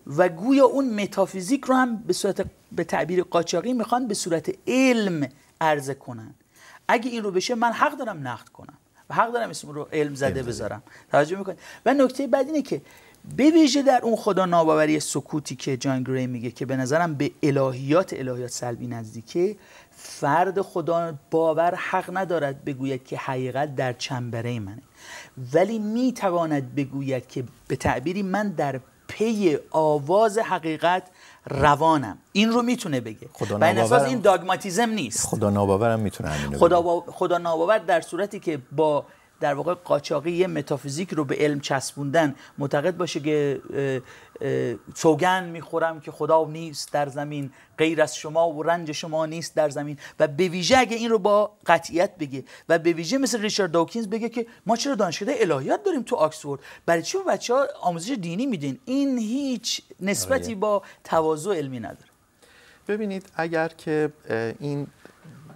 و گویا اون متافیزیک رو هم به صورت به تعبیر قاچاقی میخوان به صورت علم عرضه کنن اگه این رو بشه من حق دارم نقد کنم حق دارم اسم رو علم زده بذارم توجه میکنید و نکته بعد اینه که به ویژه در اون خدا ناباوری سکوتی که جان گری میگه که به نظرم به الهیات الهیات سلبی نزدیکه فرد خدا باور حق ندارد بگوید که حقیقت در چنبره منه ولی میتواند بگوید که به تعبیری من در پی آواز حقیقت روانم این رو میتونه بگه خدا این اساس این داگماتیزم نیست خدا ناباورم میتونه خدا, با... خدا ناباور در صورتی که با در واقع قاچاقی یه متافیزیک رو به علم چسبوندن معتقد باشه که سوگن میخورم که خدا نیست در زمین غیر از شما و رنج شما نیست در زمین و به ویژه اگه این رو با قطعیت بگه و به ویژه مثل ریچارد داوکینز بگه که ما چرا دانشکده الهیات داریم تو آکسفورد برای چی بچه ها آموزش دینی میدین این هیچ نسبتی آره. با تواضع علمی نداره ببینید اگر که این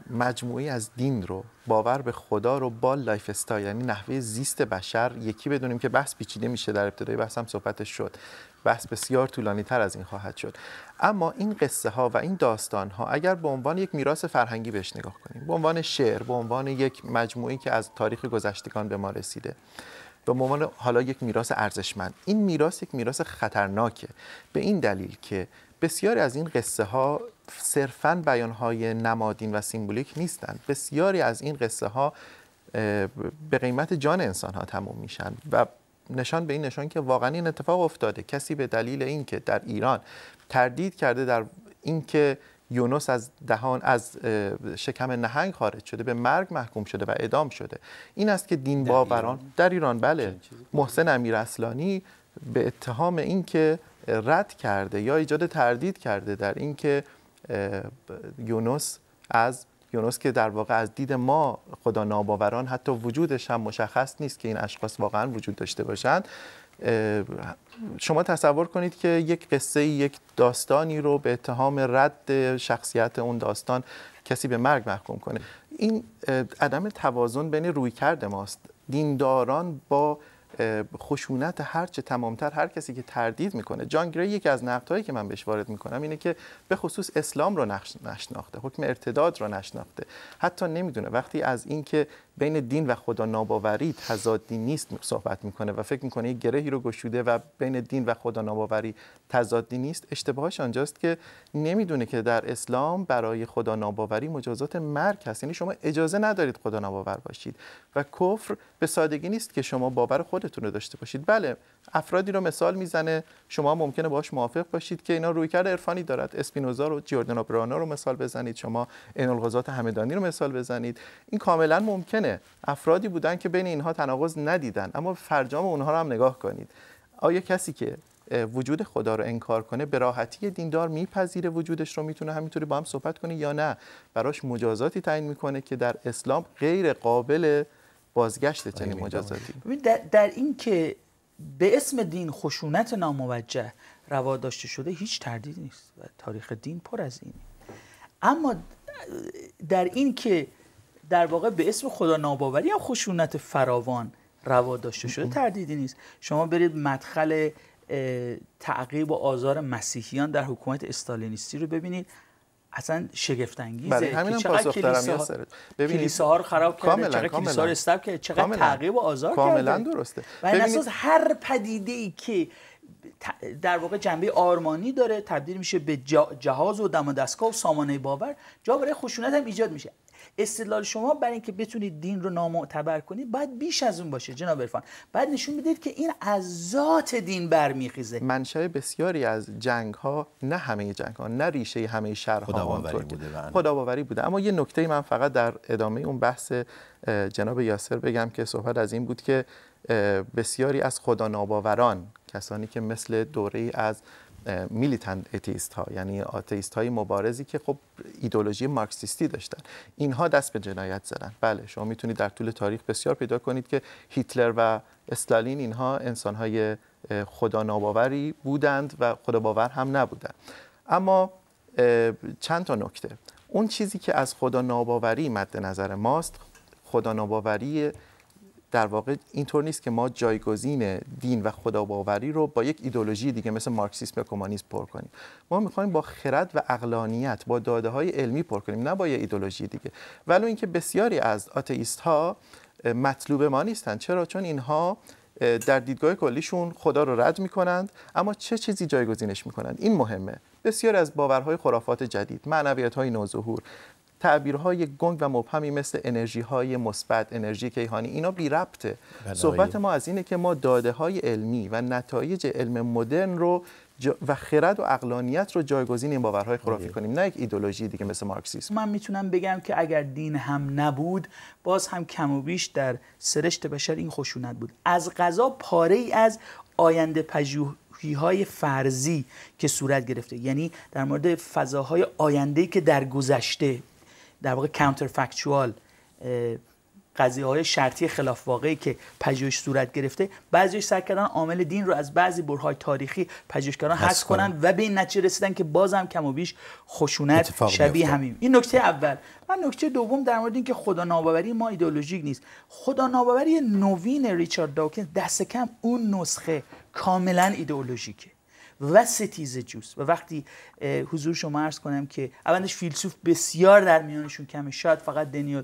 مجموعی از دین رو باور به خدا رو با لایف استایل یعنی نحوه زیست بشر یکی بدونیم که بحث پیچیده میشه در ابتدای بحث هم صحبتش شد بحث بسیار طولانی تر از این خواهد شد اما این قصه ها و این داستان ها اگر به عنوان یک میراث فرهنگی بهش نگاه کنیم به عنوان شعر به عنوان یک مجموعی که از تاریخ گذشتگان به ما رسیده به عنوان حالا یک میراث ارزشمند این میراث یک میراث خطرناکه به این دلیل که بسیاری از این قصه ها صرفا های نمادین و سیمبولیک نیستند بسیاری از این قصه ها به قیمت جان انسان ها تموم میشن و نشان به این نشان که واقعا این اتفاق افتاده کسی به دلیل اینکه در ایران تردید کرده در اینکه یونس از دهان از شکم نهنگ خارج شده به مرگ محکوم شده و اعدام شده این است که دین باوران در ایران بله خب محسن امیر اصلانی به اتهام اینکه رد کرده یا ایجاد تردید کرده در اینکه یونس از یونس که در واقع از دید ما خدا ناباوران حتی وجودش هم مشخص نیست که این اشخاص واقعا وجود داشته باشند شما تصور کنید که یک قصه یک داستانی رو به اتهام رد شخصیت اون داستان کسی به مرگ محکوم کنه این عدم توازن بین رویکرد ماست دینداران با خشونت هرچه تمامتر هر کسی که تردید میکنه جان گری یکی از نقدهایی که من بهش وارد میکنم اینه که به خصوص اسلام رو نشناخته حکم ارتداد رو نشناخته حتی نمیدونه وقتی از اینکه بین دین و خدا ناباوری تضادی نیست صحبت میکنه و فکر میکنه یه گرهی رو گشوده و بین دین و خدا ناباوری تضادی نیست اشتباهش آنجاست که نمیدونه که در اسلام برای خدا ناباوری مجازات مرگ هست یعنی شما اجازه ندارید خدا ناباور باشید و کفر به سادگی نیست که شما باور خودتون رو داشته باشید بله افرادی رو مثال میزنه شما ممکنه باش موافق باشید که اینا روی رویکرد عرفانی دارد اسپینوزا رو جوردن رو مثال بزنید شما انالقضات همدانی رو مثال بزنید این کاملا ممکنه افرادی بودن که بین اینها تناقض ندیدن اما فرجام اونها رو هم نگاه کنید آیا کسی که وجود خدا رو انکار کنه به راحتی دیندار میپذیره وجودش رو میتونه همینطوری با هم صحبت کنه یا نه براش مجازاتی تعیین میکنه که در اسلام غیر قابل بازگشت چنین مجازاتی در, در این که به اسم دین خشونت ناموجه روا داشته شده هیچ تردید نیست و تاریخ دین پر از اینه اما در این که در واقع به اسم خدا ناباوری هم خشونت فراوان روا داشته شده تردیدی نیست شما برید مدخل تعقیب و آزار مسیحیان در حکومت استالینیستی رو ببینید اصلا شگفت انگیزه برای بله، همین هم پاسخ دارم ها رو خراب کرده کاملا کلیسا رو چقدر تعقیب و آزار کاملا درسته و این اساس هر پدیده ای که در واقع جنبه آرمانی داره تبدیل میشه به جهاز و دم و دستگاه و سامانه باور جا برای هم ایجاد میشه استدلال شما برای اینکه بتونید دین رو نامعتبر کنید باید بیش از اون باشه جناب عرفان بعد نشون میدید که این از ذات دین برمیخیزه منشأ بسیاری از جنگ ها نه همه جنگ ها نه ریشه همه شهر ها بوده بله. خداباوری بوده اما یه نکته من فقط در ادامه اون بحث جناب یاسر بگم که صحبت از این بود که بسیاری از خدا ناباوران کسانی که مثل دوره از میلیتند اتیست ها یعنی آتیست های مبارزی که خب ایدولوژی مارکسیستی داشتن اینها دست به جنایت زدن بله شما میتونید در طول تاریخ بسیار پیدا کنید که هیتلر و استالین اینها انسان های خدا ناباوری بودند و خدا باور هم نبودند اما چند تا نکته اون چیزی که از خدا ناباوری مد نظر ماست خدا ناباوری در واقع اینطور نیست که ما جایگزین دین و باوری رو با یک ایدولوژی دیگه مثل مارکسیسم یا کمونیسم پر کنیم ما میخوایم با خرد و اقلانیت با داده های علمی پر کنیم نه با یه ایدولوژی دیگه ولو اینکه بسیاری از آتئیست ها مطلوب ما نیستن چرا چون اینها در دیدگاه کلیشون خدا رو رد میکنند اما چه چیزی جایگزینش میکنند این مهمه بسیار از باورهای خرافات جدید معنویت های نوظهور تعبیرهای گنگ و مبهمی مثل انرژی های مثبت انرژی کیهانی اینا بی ربطه بله، صحبت ما از اینه که ما داده های علمی و نتایج علم مدرن رو و خرد و اقلانیت رو جایگزین این باورهای خرافی کنیم نه یک ایدولوژی دیگه مثل مارکسیسم من میتونم بگم که اگر دین هم نبود باز هم کم و بیش در سرشت بشر این خشونت بود از غذا پاره ای از آینده پژوه های فرضی که صورت گرفته یعنی در مورد فضاهای آینده که در گذشته در واقع کانتر قضیه های شرطی خلاف واقعی که پژوهش صورت گرفته بعضیش سعی کردن عامل دین رو از بعضی برهای تاریخی پژوهشگران حذف کنن و به این نتیجه رسیدن که بازم کم و بیش خشونت شبیه همین این نکته اول و نکته دوم در مورد اینکه خدا ناباوری ما ایدئولوژیک نیست خدا ناباوری نوین ریچارد داوکینز دست کم اون نسخه کاملا ایدئولوژیکه و ستیز جوست و وقتی حضور شما عرض کنم که اولش فیلسوف بسیار در میانشون کمه شاید فقط دنیل,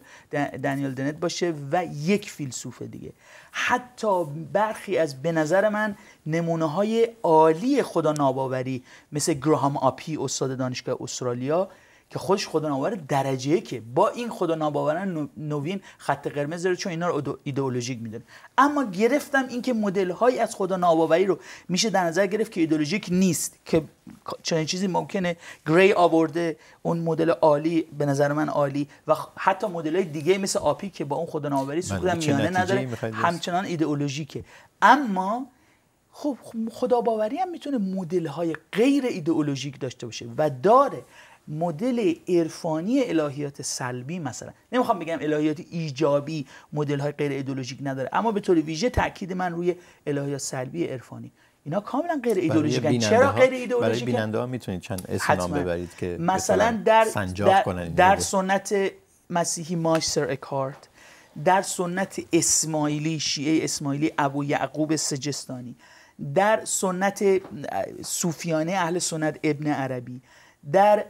دنیل دنت باشه و یک فیلسوف دیگه حتی برخی از به نظر من نمونه های عالی خدا ناباوری مثل گراهام آپی استاد دانشگاه استرالیا که خودش خدا ناباور درجه که با این خدا نوین خط قرمز داره چون اینا رو ایدئولوژیک میدن اما گرفتم اینکه مدل هایی از خدا ناباوری رو میشه در نظر گرفت که ایدئولوژیک نیست که چنین چیزی ممکنه گری آورده اون مدل عالی به نظر من عالی و حتی مدل های دیگه مثل آپی که با اون خدا ناباوری بله، میانه نداره همچنان ایدئولوژیکه اما خب, خب، خدا باوری هم میتونه مدل های غیر ایدئولوژیک داشته باشه و داره مدل عرفانی الهیات سلبی مثلا نمیخوام بگم الهیات ایجابی مدل های غیر ایدولوژیک نداره اما به طور ویژه تاکید من روی الهیات سلبی عرفانی اینا کاملا غیر ایدئولوژیکن چرا غیر ایدئولوژیک برای بیننده ها میتونید چند اسم ببرید که مثلا در در, سنت مسیحی مایستر اکارت در سنت اسماعیلی شیعه اسماعیلی ابو یعقوب سجستانی در سنت صوفیانه اهل سنت ابن عربی در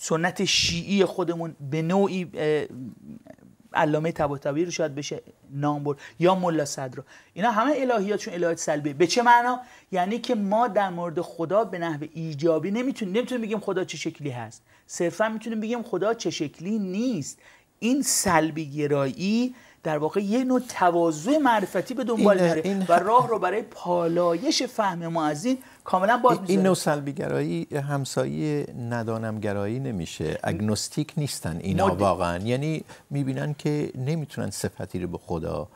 سنت شیعی خودمون به نوعی علامه طباطبایی رو شاید بشه نام برد یا ملا صدرا اینا همه الهیاتشون الهیات سلبی به چه معنا یعنی که ما در مورد خدا به نحو ایجابی نمیتونیم نمیتونیم بگیم خدا چه شکلی هست صرفا میتونیم بگیم خدا چه شکلی نیست این سلبی گرایی در واقع یه نوع تواضع معرفتی به دنبال داره و راه رو برای پالایش فهم ما از این کاملا این نوع سلبیگرایی همسایه ندانمگرایی نمیشه اگنوستیک نیستن اینا واقعا یعنی میبینن که نمیتونن صفتی رو به خدا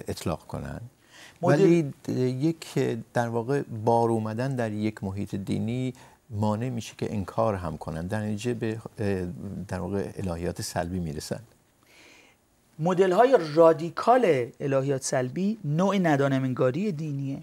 اطلاق کنن ولی یک در واقع بار اومدن در یک محیط دینی مانع میشه که انکار هم کنن در نتیجه به در واقع الهیات سلبی میرسن مدل های رادیکال الهیات سلبی نوع ندانمگاری دینیه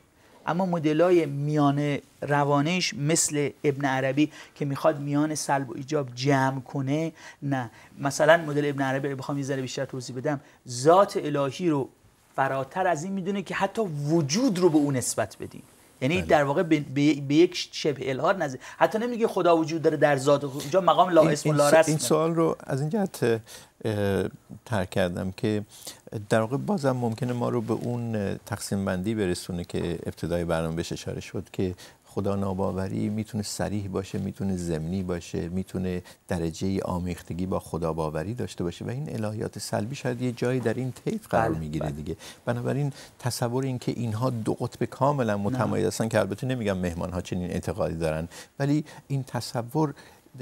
اما مدلای میان روانش مثل ابن عربی که میخواد میان سلب و ایجاب جمع کنه نه مثلا مدل ابن عربی رو بخوام یه ذره بیشتر توضیح بدم ذات الهی رو فراتر از این میدونه که حتی وجود رو به اون نسبت بدیم یعنی بله. در واقع به, به, یک شبه الهار نزد حتی نمیگه خدا وجود داره در ذات اونجا مقام لا اسم لا این سوال رو از این جهت ترک کردم که در واقع بازم ممکنه ما رو به اون تقسیم بندی برسونه که ابتدای برنامه بهش اشاره شد که خدا ناباوری میتونه سریح باشه میتونه زمینی باشه میتونه درجه آمیختگی با خدا باوری داشته باشه و این الهیات سلبی شاید یه جایی در این طیف قرار بله، میگیره بله. دیگه بنابراین تصور این که اینها دو قطب کاملا متمایز هستن که البته نمیگم مهمان ها چنین انتقادی دارن ولی این تصور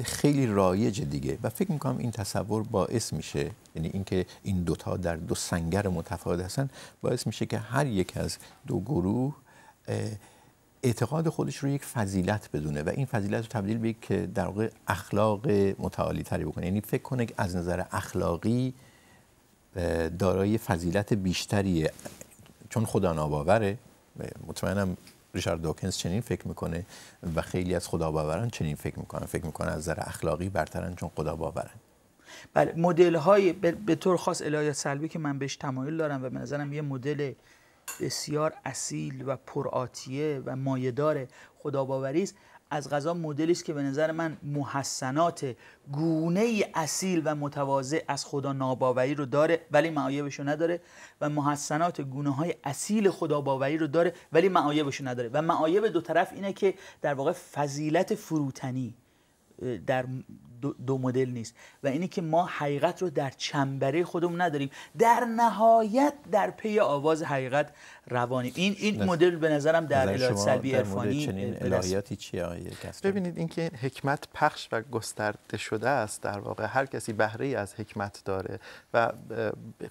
خیلی رایج دیگه و فکر میکنم این تصور باعث میشه یعنی اینکه این دوتا در دو سنگر متفاوت هستن باعث میشه که هر یک از دو گروه اعتقاد خودش رو یک فضیلت بدونه و این فضیلت رو تبدیل به که در واقع اخلاق متعالی تری بکنه یعنی فکر کنه که از نظر اخلاقی دارای فضیلت بیشتریه چون خدا ناباوره مطمئنم ریشارد داکنز چنین فکر میکنه و خیلی از خدا باوران چنین فکر میکنن فکر میکنه از نظر اخلاقی برترن چون خدا باورن بله مدل های به طور خاص الهیات سلبی که من بهش تمایل دارم و به نظرم یه مدل بسیار اصیل و پرآتیه و مایدار خداباوری است از غذا مدلی است که به نظر من محسنات گونه اصیل و متواضع از خدا ناباوری رو داره ولی معایبش رو نداره و محسنات گونه های اصیل خدا باوری رو داره ولی معایبش رو نداره و معایب دو طرف اینه که در واقع فضیلت فروتنی در دو مدل نیست و اینه که ما حقیقت رو در چنبره خودمون نداریم در نهایت در پی آواز حقیقت روانی این این مدل به نظرم در الهیات سلبی عرفانی الهیاتی ببینید اینکه حکمت پخش و گسترده شده است در واقع هر کسی بهره ای از حکمت داره و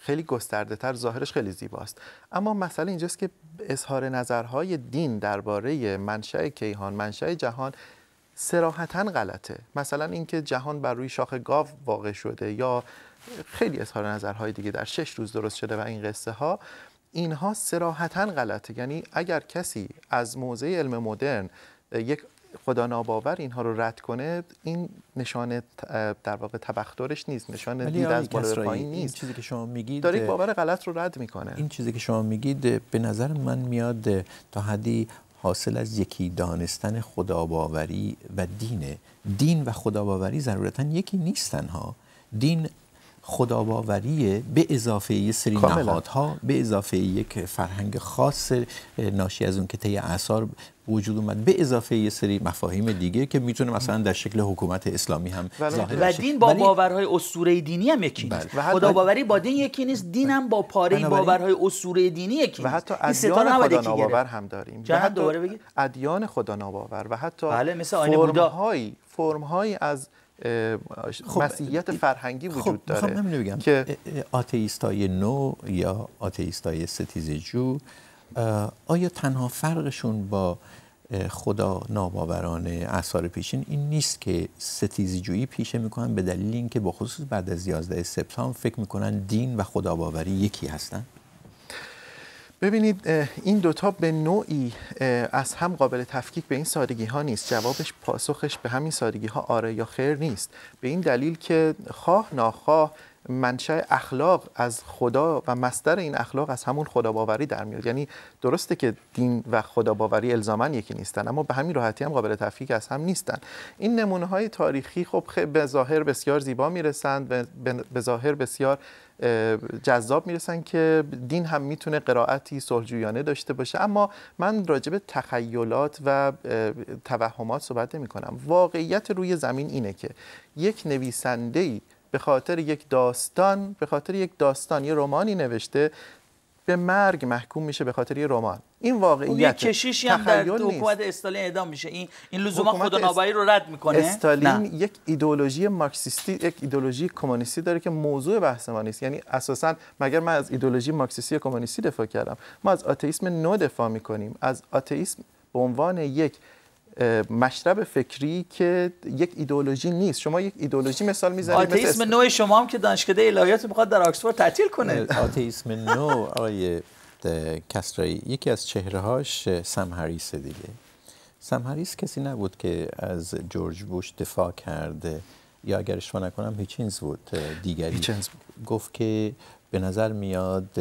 خیلی گسترده تر ظاهرش خیلی زیباست اما مسئله اینجاست که اظهار نظرهای دین درباره منشأ کیهان منشأ جهان سراحتا غلطه مثلا اینکه جهان بر روی شاخ گاو واقع شده یا خیلی اظهار نظرهای دیگه در شش روز درست شده و این قصه ها اینها سراحتا غلطه یعنی اگر کسی از موزه علم مدرن یک خدا ناباور اینها رو رد کنه این نشانه در واقع تبخترش نیست نشانه دید از بالا پایین نیست چیزی که شما میگید داره باور غلط رو رد میکنه این چیزی که شما میگید به نظر من میاد تا حدی حاصل از یکی دانستن خداباوری و دینه دین و خداباوری ضرورتا یکی نیستن ها دین خداباوریه به اضافه یه سری ها به اضافه یک فرهنگ خاص ناشی از اون که طی اثار وجود اومد به اضافه یه سری مفاهیم دیگه که میتونه مثلا در شکل حکومت اسلامی هم بله. ظاهر و دین با باورهای اسطوره دینی هم یکی نیست بله. خدا باوری با دین یکی نیست دین بله. هم با پاره باورهای اسطوره دینی یکی و حتی ادیان خدا ناباور هم داریم جهت دوباره ادیان خدا ناباور و حتی بله مثل آینه بودا فرم از خب مسیحیت فرهنگی خب، وجود خب داره بگم. که آتیستای نو یا آتئیستای جو، آیا تنها فرقشون با خدا ناباوران اثار پیشین این نیست که جویی پیشه میکنن به دلیل اینکه با خصوص بعد از 11 سپتامبر فکر میکنن دین و خداباوری یکی هستن ببینید این دوتا به نوعی از هم قابل تفکیک به این سادگی ها نیست جوابش پاسخش به همین سادگی ها آره یا خیر نیست به این دلیل که خواه ناخواه منشأ اخلاق از خدا و مستر این اخلاق از همون خداباوری در میاد یعنی درسته که دین و خداباوری باوری یکی نیستن اما به همین راحتی هم قابل تفکیک از هم نیستن این نمونه های تاریخی خب به ظاهر بسیار زیبا میرسند به ظاهر بسیار جذاب میرسن که دین هم میتونه قرائتی صلحجویانه داشته باشه اما من به تخیلات و توهمات صحبت نمی کنم واقعیت روی زمین اینه که یک نویسنده به خاطر یک داستان به خاطر یک داستان یه رمانی نوشته به مرگ محکوم میشه به خاطر یه رمان این واقعیت کشیشی هم در حکومت استالین اعدام میشه این این لزوما نابایی رو رد میکنه استالین یک ایدولوژی مارکسیستی یک ایدولوژی کمونیستی داره که موضوع بحث ما نیست یعنی اساسا مگر من از ایدولوژی مارکسیستی کمونیستی دفاع کردم ما از آتئیسم نو دفاع میکنیم از آتئیسم به عنوان یک مشرب فکری که یک ایدئولوژی نیست شما یک ایدئولوژی مثال میزنید آتئیسم نو شما هم که دانشکده الهیات میخواد در آکسفورد تعطیل کنه آتئیسم نو آقای کسرایی یکی از چهرههاش سم هریس دیگه سم هریس کسی نبود که از جورج بوش دفاع کرده یا اگر اشتباه نکنم هیچینز بود دیگری هیچنز گفت که به نظر میاد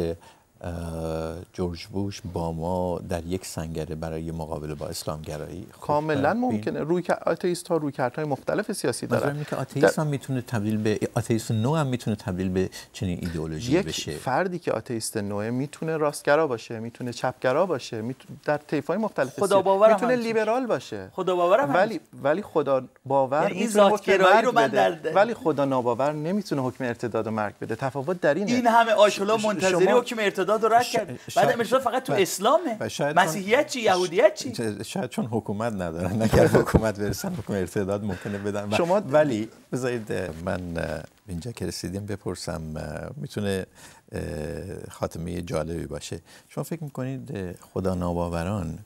جورج بوش با ما در یک سنگره برای مقابله با اسلام گرایی خب، کاملا ممکنه روی که آتئیست ها روی های مختلف سیاسی دارن که آتئیست هم میتونه تبدیل به آتئیست نو هم میتونه تبدیل به چنین ایدئولوژی بشه یک فردی که آتئیست نوه میتونه راستگرا باشه میتونه چپگرا باشه میتونه در های مختلف خدا باور میتونه لیبرال باشه خدا باور ولی ولی خدا باور یعنی این گرایی رو من در ولی خدا ناباور نمیتونه حکم ارتداد و مرگ بده تفاوت در اینه این همه آشلا منتظری حکم ارتداد کرد بعد امروز فقط تو اسلامه مسیحیت چی یهودیت چی شاید چون حکومت ندارن اگر حکومت برسن حکومت ارتداد ممکنه بدن شما ولی بذارید من اینجا که رسیدیم بپرسم میتونه خاتمه جالبی باشه شما فکر میکنید خدا ناباوران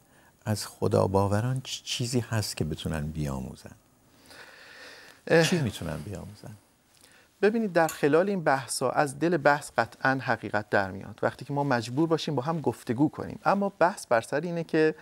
از خدا باوران چیزی هست که بتونن بیاموزن چی میتونن بیاموزن ببینید در خلال این بحثها از دل بحث قطعا حقیقت در میاد وقتی که ما مجبور باشیم با هم گفتگو کنیم اما بحث بر سر اینه که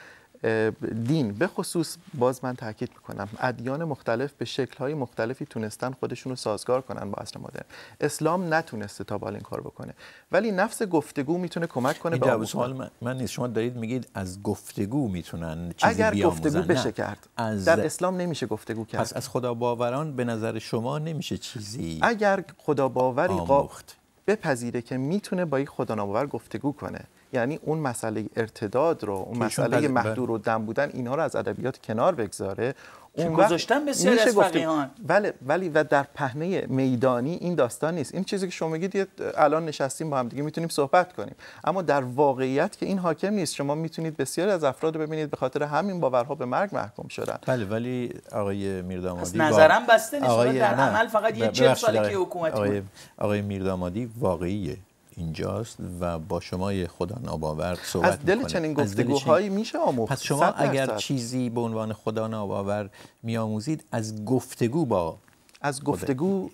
دین به خصوص باز من تاکید میکنم ادیان مختلف به شکل های مختلفی تونستن خودشون سازگار کنن با اصل مدرن اسلام نتونسته تا این کار بکنه ولی نفس گفتگو میتونه کمک کنه به سوال من, من نیست شما دارید میگید از گفتگو میتونن چیزی اگر بیاموزن. گفتگو بشه کرد از... در اسلام نمیشه گفتگو کرد پس از خدا باوران به نظر شما نمیشه چیزی اگر خدا باوری آموخت. بپذیره که میتونه با یک خدا ناباور گفتگو کنه یعنی اون مسئله ارتداد رو اون مسئله محدور و دم بودن اینها رو از ادبیات کنار بگذاره اون گذاشتن بسیار از فقیهان بله ولی و در پهنه میدانی این داستان نیست این چیزی که شما میگید الان نشستیم با هم دیگه میتونیم صحبت کنیم اما در واقعیت که این حاکم نیست شما میتونید بسیار از افراد رو ببینید به خاطر همین باورها به مرگ محکوم شدن بله ولی آقای میردامادی نظرم بسته نیست عمل فقط یه چند سالی که آقای, آقای میردامادی واقعیه اینجاست و با شما یه خدا ناباور صحبت از دل چنین گفتگوهایی میشه آموخت پس شما اگر چیزی به عنوان خدا ناباور میآموزید از گفتگو با از گفتگو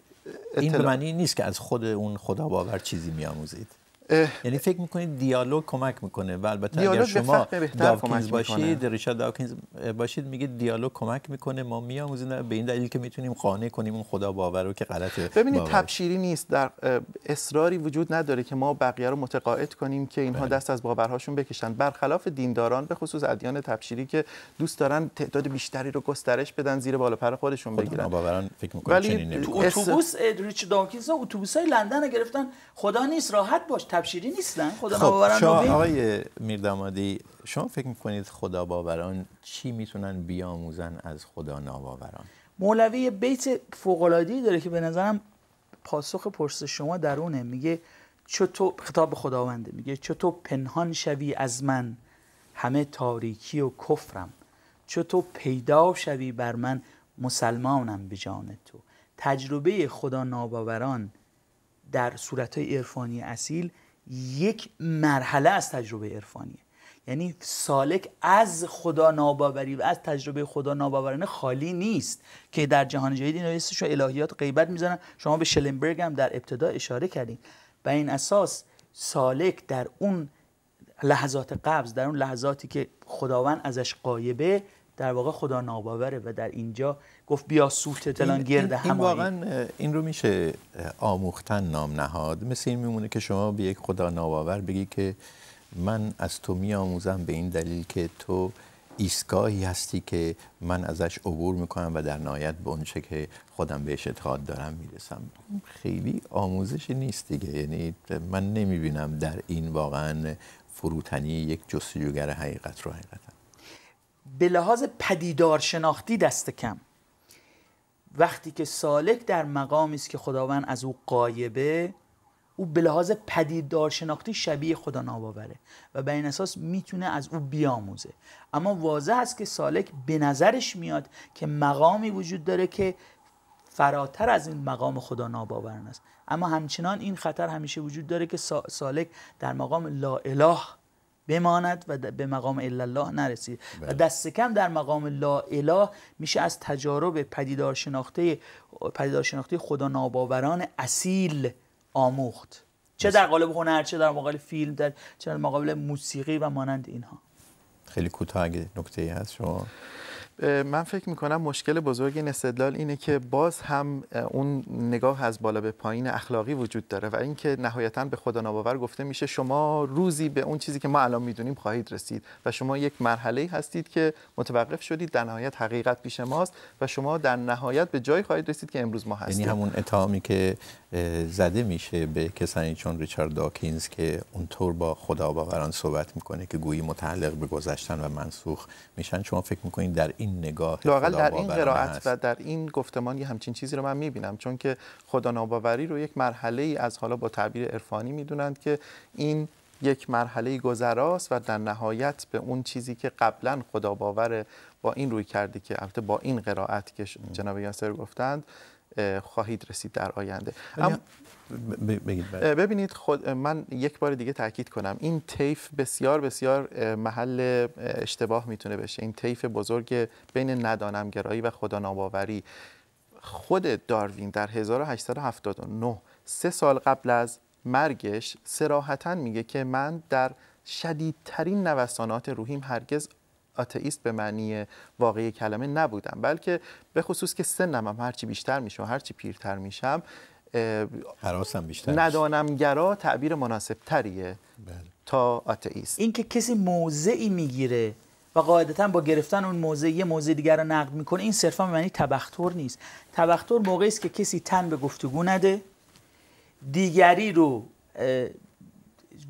این به معنی نیست که از خود اون خدا باور چیزی میآموزید یعنی فکر میکنید دیالوگ کمک میکنه و البته اگر شما داوکینز باشید ریچارد داوکینز باشید میگه دیالوگ کمک میکنه ما میآموزیم به این دلیل که میتونیم قانع کنیم اون خدا باور رو که غلطه ببینید تبشیری نیست در اصراری وجود نداره که ما بقیه رو متقاعد کنیم که اینها بله. دست از باورهاشون بکشن برخلاف دینداران به خصوص ادیان تبشیری که دوست دارن تعداد بیشتری رو گسترش بدن زیر بالا پر خودشون بگیرن باورن فکر میکنه ولی تو اتوبوس ریچارد داوکینز اتوبوسای لندن گرفتن خدا نیست راحت باش تبشیری نیستن خدا خب شما آقای شما فکر میکنید خدا باوران چی میتونن بیاموزن از خدا ناباوران مولوی بیت فوقلادی داره که به نظرم پاسخ پرس شما درونه میگه چطور خطاب خداونده میگه چطور پنهان شوی از من همه تاریکی و کفرم چطور پیدا شوی بر من مسلمانم به جان تو تجربه خدا ناباوران در های عرفانی اصیل یک مرحله از تجربه عرفانیه یعنی سالک از خدا ناباوری و از تجربه خدا ناباورانه خالی نیست که در جهان جدید اینا الهیات غیبت میزنن شما به شلنبرگ هم در ابتدا اشاره کردیم و این اساس سالک در اون لحظات قبض در اون لحظاتی که خداوند ازش قایبه در واقع خدا ناباوره و در اینجا گفت بیا سوت دلان گرد این, این, واقعا این رو میشه آموختن نام نهاد مثل این میمونه که شما به یک خدا ناباور بگی که من از تو میآموزم به این دلیل که تو ایستگاهی هستی که من ازش عبور میکنم و در نهایت به اون که خودم بهش اعتقاد دارم میرسم خیلی آموزشی نیست دیگه یعنی من نمیبینم در این واقعا فروتنی یک جستجوگر حقیقت رو حقیقتا به لحاظ پدیدار شناختی دست کم وقتی که سالک در مقامی است که خداوند از او قایبه او به لحاظ پدیددار شناختی شبیه خدا ناباوره و به این اساس میتونه از او بیاموزه اما واضح است که سالک به نظرش میاد که مقامی وجود داره که فراتر از این مقام خدا ناباورن است اما همچنان این خطر همیشه وجود داره که سالک در مقام لا اله بماند و به مقام الا الله نرسید و بله. دست کم در مقام لا اله میشه از تجارب پدیدار شناخته پدیدار شناخته خدا ناباوران اصیل آموخت چه در قالب هنر چه در مقابل فیلم در چه در مقابل موسیقی و مانند اینها خیلی کوتاه نکته ای هست شما من فکر میکنم مشکل بزرگ این استدلال اینه که باز هم اون نگاه از بالا به پایین اخلاقی وجود داره و اینکه نهایتا به خدا ناباور گفته میشه شما روزی به اون چیزی که ما الان میدونیم خواهید رسید و شما یک مرحله هستید که متوقف شدید در نهایت حقیقت پیش ماست و شما در نهایت به جای خواهید رسید که امروز ما هستیم یعنی همون اتهامی که زده میشه به کسانی چون ریچارد داکینز که اونطور با خدا باوران صحبت میکنه که گویی متعلق به گذشتن و منسوخ میشن شما فکر میکنید در این این نگاه لاقل در این قرائت و در این گفتمان یه همچین چیزی رو من میبینم چون که خدا ناباوری رو یک مرحله ای از حالا با تعبیر عرفانی میدونند که این یک مرحله گذراست و در نهایت به اون چیزی که قبلا خدا باور با این روی کردی که البته با این قرائت که جناب یاسر گفتند خواهید رسید در آینده بله. ببینید خود من یک بار دیگه تاکید کنم این تیف بسیار بسیار محل اشتباه میتونه بشه این طیف بزرگ بین ندانمگرایی و خدا ناباوری خود داروین در 1879 سه سال قبل از مرگش سراحتا میگه که من در شدیدترین نوسانات روحیم هرگز آتئیست به معنی واقعی کلمه نبودم بلکه به خصوص که سنم هم هرچی بیشتر میشه هرچی پیرتر میشم حراسم بیشتر ندانمگرا تعبیر مناسب تریه بله. تا آتئیست اینکه کسی موضعی میگیره و قاعدتا با گرفتن اون موضع یه موضع دیگر رو نقد میکنه این صرفا به معنی تبختر نیست تبختور موقعی است که کسی تن به گفتگو نده دیگری رو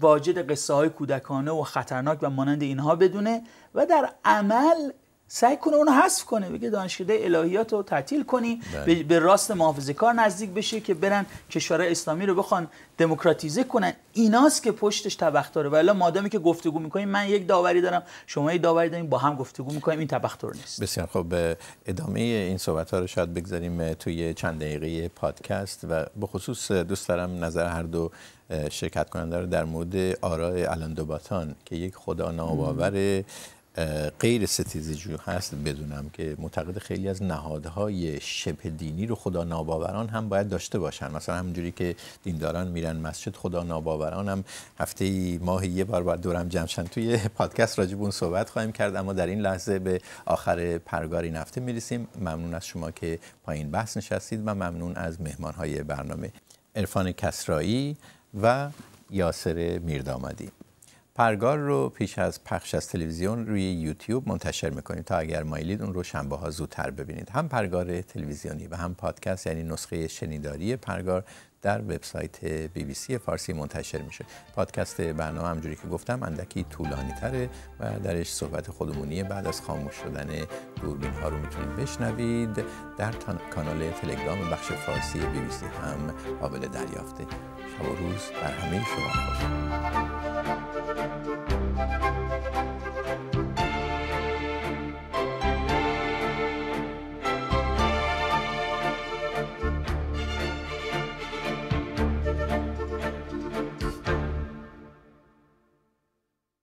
واجد قصه های کودکانه و خطرناک و مانند اینها بدونه و در عمل سعی کنه اونو حذف کنه بگه دانشکده الهیات رو تعطیل کنی بله. به راست محافظه کار نزدیک بشه که برن کشورهای اسلامی رو بخوان دموکراتیزه کنن ایناست که پشتش تبختاره ولی مادامی که گفتگو میکنیم من یک داوری دارم شما یک داوری داریم با هم گفتگو میکنیم این تبختار نیست بسیار خب به ادامه این صحبت ها رو شاید بگذاریم توی چند دقیقه پادکست و به خصوص دوست دارم نظر هر دو شرکت کننده رو در مورد آرای الان که یک خدا غیر ستیزه جو هست بدونم که معتقد خیلی از نهادهای شبه دینی رو خدا ناباوران هم باید داشته باشن مثلا همونجوری که دینداران میرن مسجد خدا ناباوران هم هفته ای ماهی یه بار باید دورم جمعشن توی پادکست راجب اون صحبت خواهیم کرد اما در این لحظه به آخر پرگار این هفته میرسیم ممنون از شما که پایین بحث نشستید و ممنون از مهمانهای برنامه عرفان کسرایی و یاسر میردامادی پرگار رو پیش از پخش از تلویزیون روی یوتیوب منتشر میکنیم تا اگر مایلید اون رو شنبه ها زودتر ببینید هم پرگار تلویزیونی و هم پادکست یعنی نسخه شنیداری پرگار در وبسایت بی بی سی فارسی منتشر میشه پادکست برنامه همجوری که گفتم اندکی طولانی تره و درش صحبت خودمونی بعد از خاموش شدن دوربین ها رو میتونید بشنوید در کانال تلگرام بخش فارسی بی بی سی هم قابل دریافته شب و روز بر همه شما خوش